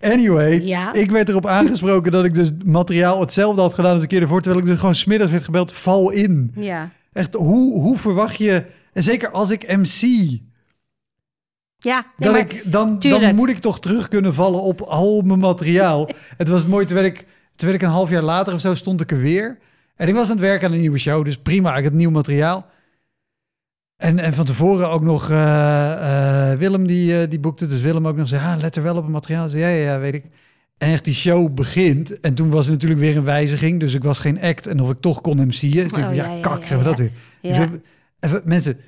Anyway, ja. ik werd erop aangesproken dat ik dus materiaal hetzelfde had gedaan als een keer ervoor. Terwijl ik dus gewoon smiddags werd gebeld, val in. Ja. Echt, hoe, hoe verwacht je en zeker als ik MC. Ja, dan, dan moet ik toch terug kunnen vallen op al mijn materiaal. het was mooi, terwijl ik, terwijl ik een half jaar later of zo stond ik er weer. En ik was aan het werken aan een nieuwe show, dus prima, ik had nieuw materiaal. En, en van tevoren ook nog eh, eh, Willem, die, eh, die boekte. Dus Willem ook nog zei, ja, ah, let er wel op het materiaal. Zei, ja, ja, ja, weet ik. En echt die show begint. En toen was er natuurlijk weer een wijziging. Dus ik was geen act. En of ik toch kon hem oh, ik, ja, ja, kak, hebben we dat weer. Dus mensen,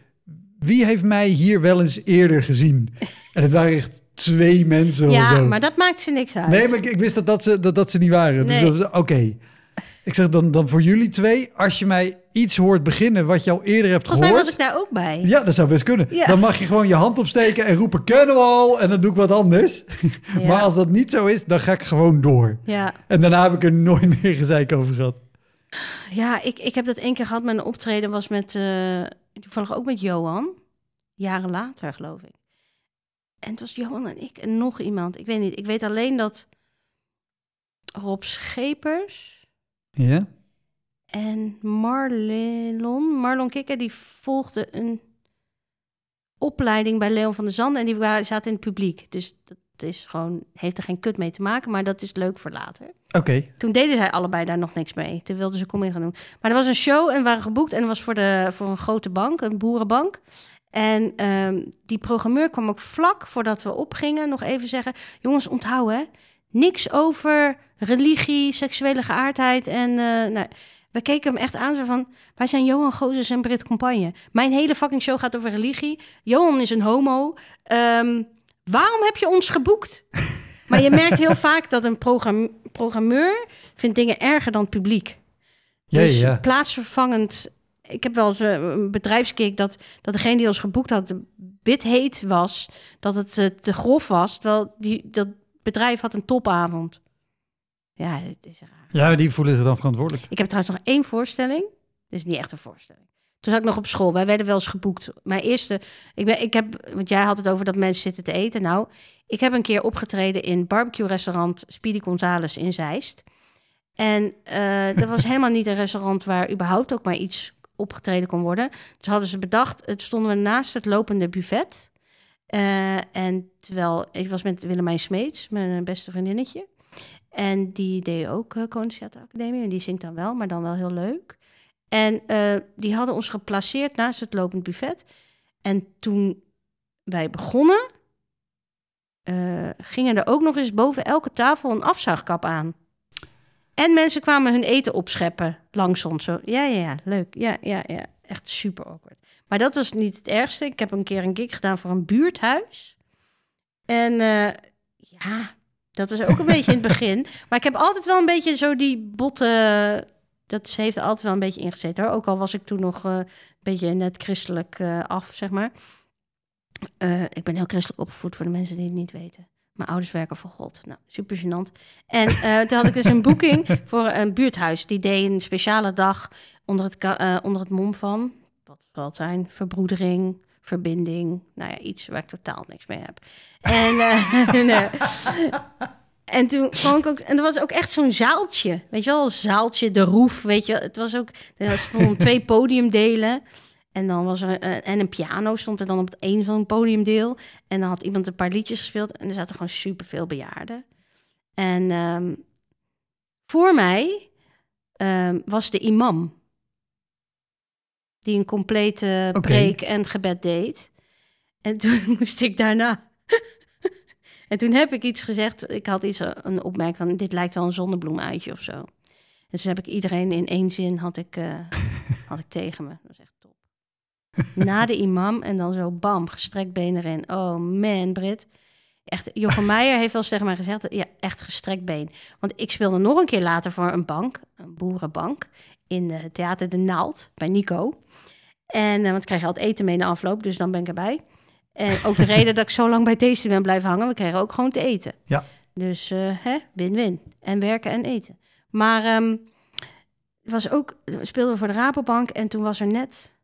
wie heeft mij hier wel eens eerder gezien? En het waren echt twee mensen ja, of zo. maar dat maakt ze niks uit. Nee, maar ik, wist dat, dat, ze, dat, dat ze niet waren. Dus oké. Ik zeg dan, dan voor jullie twee, als je mij iets hoort beginnen wat je al eerder hebt gehoord. mij was ik daar ook bij. Ja, dat zou best kunnen. Dan mag je gewoon je hand opsteken en roepen kennen we al en dan doe ik wat anders. Maar als dat niet zo is, dan ga ik gewoon door. Ja. En daarna heb ik er nooit meer gezeik over gehad. Ja, ik, ik heb dat één keer gehad. Mijn optreden was met eh, en toevallig ook met Johan, jaren later geloof ik. En het was Johan en ik en nog iemand. Ik weet niet. Ik weet alleen dat Rob Schepers. Ja. En Marlon, Marlon Kikker, die volgde een opleiding bij Leon van der Zanden. En die zaten in het publiek. Dus dat, is gewoon, heeft er geen kut mee te maken, maar dat is leuk voor later. Oké. Toen deden zij allebei daar nog niks mee. Toen wilden ze comedy gaan doen. Maar er was een show en waren geboekt en het was voor, de, voor een grote bank, een boerenbank. En ehm, die programmeur kwam ook vlak voordat we opgingen nog even zeggen... jongens, onthouden, hè? niks over religie, seksuele geaardheid en... Eh, nou, we keken hem echt aan, zo van, wij zijn Johan Gozes en Brit Compagne. Mijn hele fucking show gaat over religie. Johan is een homo. Ehm, waarom heb je ons geboekt? Maar je merkt heel vaak dat een programmeur vindt dingen erger dan het publiek. Dus ja, ja. plaatsvervangend. Ik heb wel eh, een bedrijfskick dat, dat degene die ons geboekt had, heet was, dat het eh, te grof was. Terwijl die, dat bedrijf had een topavond. Ja, het is raar. Ja, die voelen zich dan verantwoordelijk. Ik heb trouwens nog één voorstelling. is niet echt een voorstelling. Toen zat ik nog op school. Wij werden wel eens geboekt. Mijn eerste, ik, ben, ik heb, want jij had het over dat mensen zitten te eten. Nou, ik heb een keer opgetreden in barbecue-restaurant Speedy Gonzales in Zeist. En uh, dat was helemaal niet een restaurant waar überhaupt ook maar iets opgetreden kon worden. Dus hadden ze bedacht, het stonden we naast het lopende buffet. Eh, en terwijl, ik was met Willemijn Smeets, mijn beste vriendinnetje. En die deed ook uh, eh, Academy Academie. En die zingt dan wel, maar dan wel heel leuk. En eh, die hadden ons geplaceerd naast het lopend buffet. En toen wij begonnen, eh, gingen er ook nog eens boven elke tafel een afzuigkap aan. En mensen kwamen hun eten opscheppen langs ons. Zo. Ja, ja, ja, leuk. Ja, ja, ja. Echt super awkward. Maar dat was niet het ergste. Ik heb een keer een gig gedaan voor een buurthuis. En eh, ja, dat was ook een beetje in het begin. Maar ik heb altijd wel een beetje zo die botte dat heeft altijd wel een beetje ingezet, hoor. Ook al was ik toen nog eh, een beetje net christelijk eh, af, zeg maar. Eh, ik ben heel christelijk opgevoed voor de mensen die het niet weten. Mijn ouders werken voor God. Nou, super gênant. En toen had ik dus een boeking voor een buurthuis. Die deed een speciale dag onder het, onder het mom van... Wat zal het zijn? Verbroedering, verbinding. Nou ja, iets waar ik totaal niks mee heb. En, en En toen kwam ik ook, en er was ook echt zo'n zaaltje. Weet je wel, een zaaltje, de roef, weet je. Het was ook, er stonden twee podiumdelen. En dan was er eh, en een piano stond er dan op het een van een podiumdeel. En dan had iemand een paar liedjes gespeeld. En er zaten gewoon superveel bejaarden. En ehm, voor mij ehm, was de imam. Die een complete preek en gebed deed. En toen moest ik daarna en toen heb ik iets gezegd. Ik had iets, eh, een opmerking van: dit lijkt wel een zonnebloemuitje of zo. Dus heb ik iedereen in één zin had ik, eh, had ik tegen me. Dat is echt top. Na de imam en dan zo bam, gestrekt been erin. Oh man, Brit. Echt, Jochem Meijer heeft wel zeg maar gezegd, ja, echt gestrekt been. Want ik speelde nog een keer later voor een bank, een boerenbank, in het eh, theater De Naald bij Nico. En, want ik krijg altijd eten mee na afloop, dus dan ben ik erbij. En ook de reden dat ik zo lang bij deze ben blijven hangen, we kregen ook gewoon te eten. Ja. Dus eh, win-win. En werken en eten. Maar ehm, was ook, speelden we voor de Rabobank en toen was er net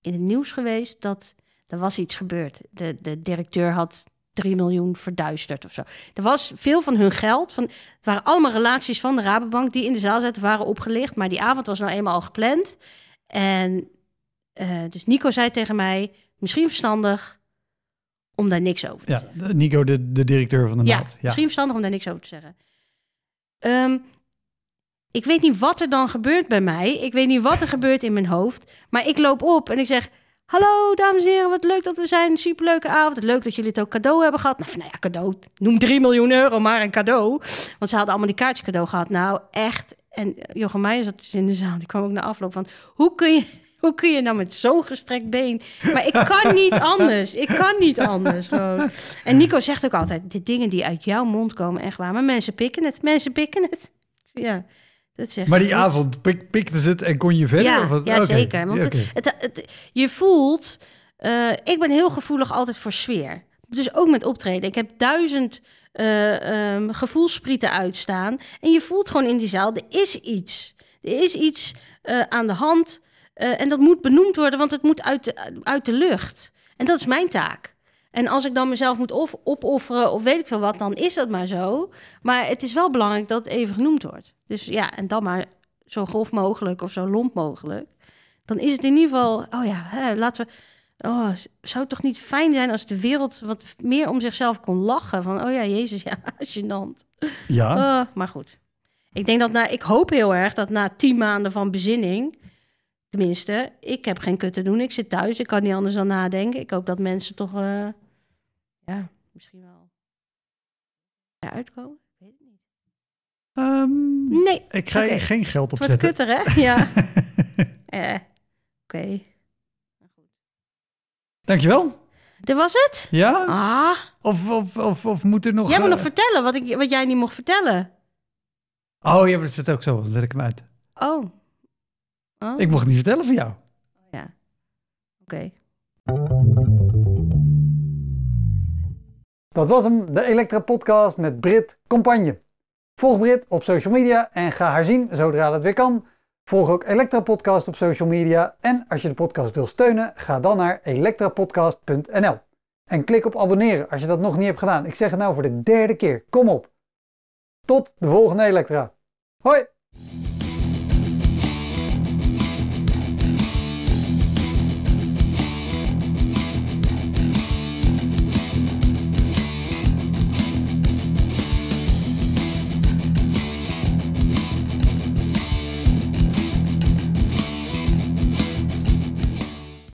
in het nieuws geweest dat er was iets gebeurd. De, de directeur had 3 miljoen verduisterd of zo. Er was veel van hun geld. Van, het waren allemaal relaties van de Rabobank die in de zaal zaten, waren opgelicht. Maar die avond was nou eenmaal al gepland. En eh, dus Nico zei tegen mij, misschien verstandig om daar niks over te ja, Nico, de, de directeur van de ja, NAT. Ja, misschien verstandig om daar niks over te zeggen. Ehm, ik weet niet wat er dan gebeurt bij mij. Ik weet niet wat er gebeurt in mijn hoofd. Maar ik loop op en ik zeg... Hallo, dames en heren, wat leuk dat we zijn. Superleuke avond. Leuk dat jullie het ook cadeau hebben gehad. Nou, nou ja, cadeau. Noem 3 miljoen euro maar een cadeau. Want ze hadden allemaal die kaartje cadeau gehad. Nou, echt. En Jochem Meijer zat dus in de zaal. Die kwam ook naar afloop van... Hoe kun je hoe kun je nou met zo'n gestrekt been? Maar ik kan niet anders. Ik kan niet anders. En Nico zegt ook altijd: de dingen die uit jouw mond komen, echt waar. Maar mensen pikken het. Mensen pikken het. Ja. Dat zeg maar die avond pik, pikte ze het en kon je verder? Ja, wat? ja zeker. Want het, het, je voelt... Eh, ik ben heel gevoelig altijd voor sfeer. Dus ook met optreden. Ik heb duizend uh, gevoelsprieten uitstaan. En je voelt gewoon in die zaal, er is iets. Er is iets eh, aan de hand. Eh, en dat moet benoemd worden, want het moet uit de, uit de lucht. En dat is mijn taak. En als ik dan mezelf moet opofferen of weet ik veel wat, dan is dat maar zo. Maar het is wel belangrijk dat het even genoemd wordt. Dus ja, en dan maar zo grof mogelijk of zo lomp mogelijk. Dan is het in ieder geval, oh ja, hè, laten we. Oh, zou het toch niet fijn zijn als de wereld wat meer om zichzelf kon lachen? Van, oh ja, Jezus, ja, gênant. Ja. Oh, maar goed. Ik denk dat na, ik hoop heel erg dat na tien maanden van bezinning minste, ik heb geen kut te doen. Ik zit thuis. Ik kan niet anders dan nadenken. Ik hoop dat mensen toch, eh, ja, misschien wel eruit komen. Ik weet het niet. Ehm, nee. Ik ga geen geld op Wat kutter, hè? Ja. eh, Oké. Okay. Dankjewel. Dit was het? Ja? Ah. Of, of, of, of moet er nog... Jij moet eh, nog vertellen wat, ik, wat jij niet mocht vertellen. Oh, je hebt het ook zo. Dan zet ik hem uit. Oh. Oh. Ik mocht niet vertellen van jou. Oh, ja, oké. Dat was hem, de Elektra Podcast met Brit Campagne. Volg Brit op social media en ga haar zien zodra dat weer kan. Volg ook Elektra Podcast op social media. En als je de podcast wil steunen, ga dan naar elektrapodcast.nl. En klik op abonneren als je dat nog niet hebt gedaan. Ik zeg het nou voor de derde keer. Kom op. Tot de volgende Elektra. Hoi!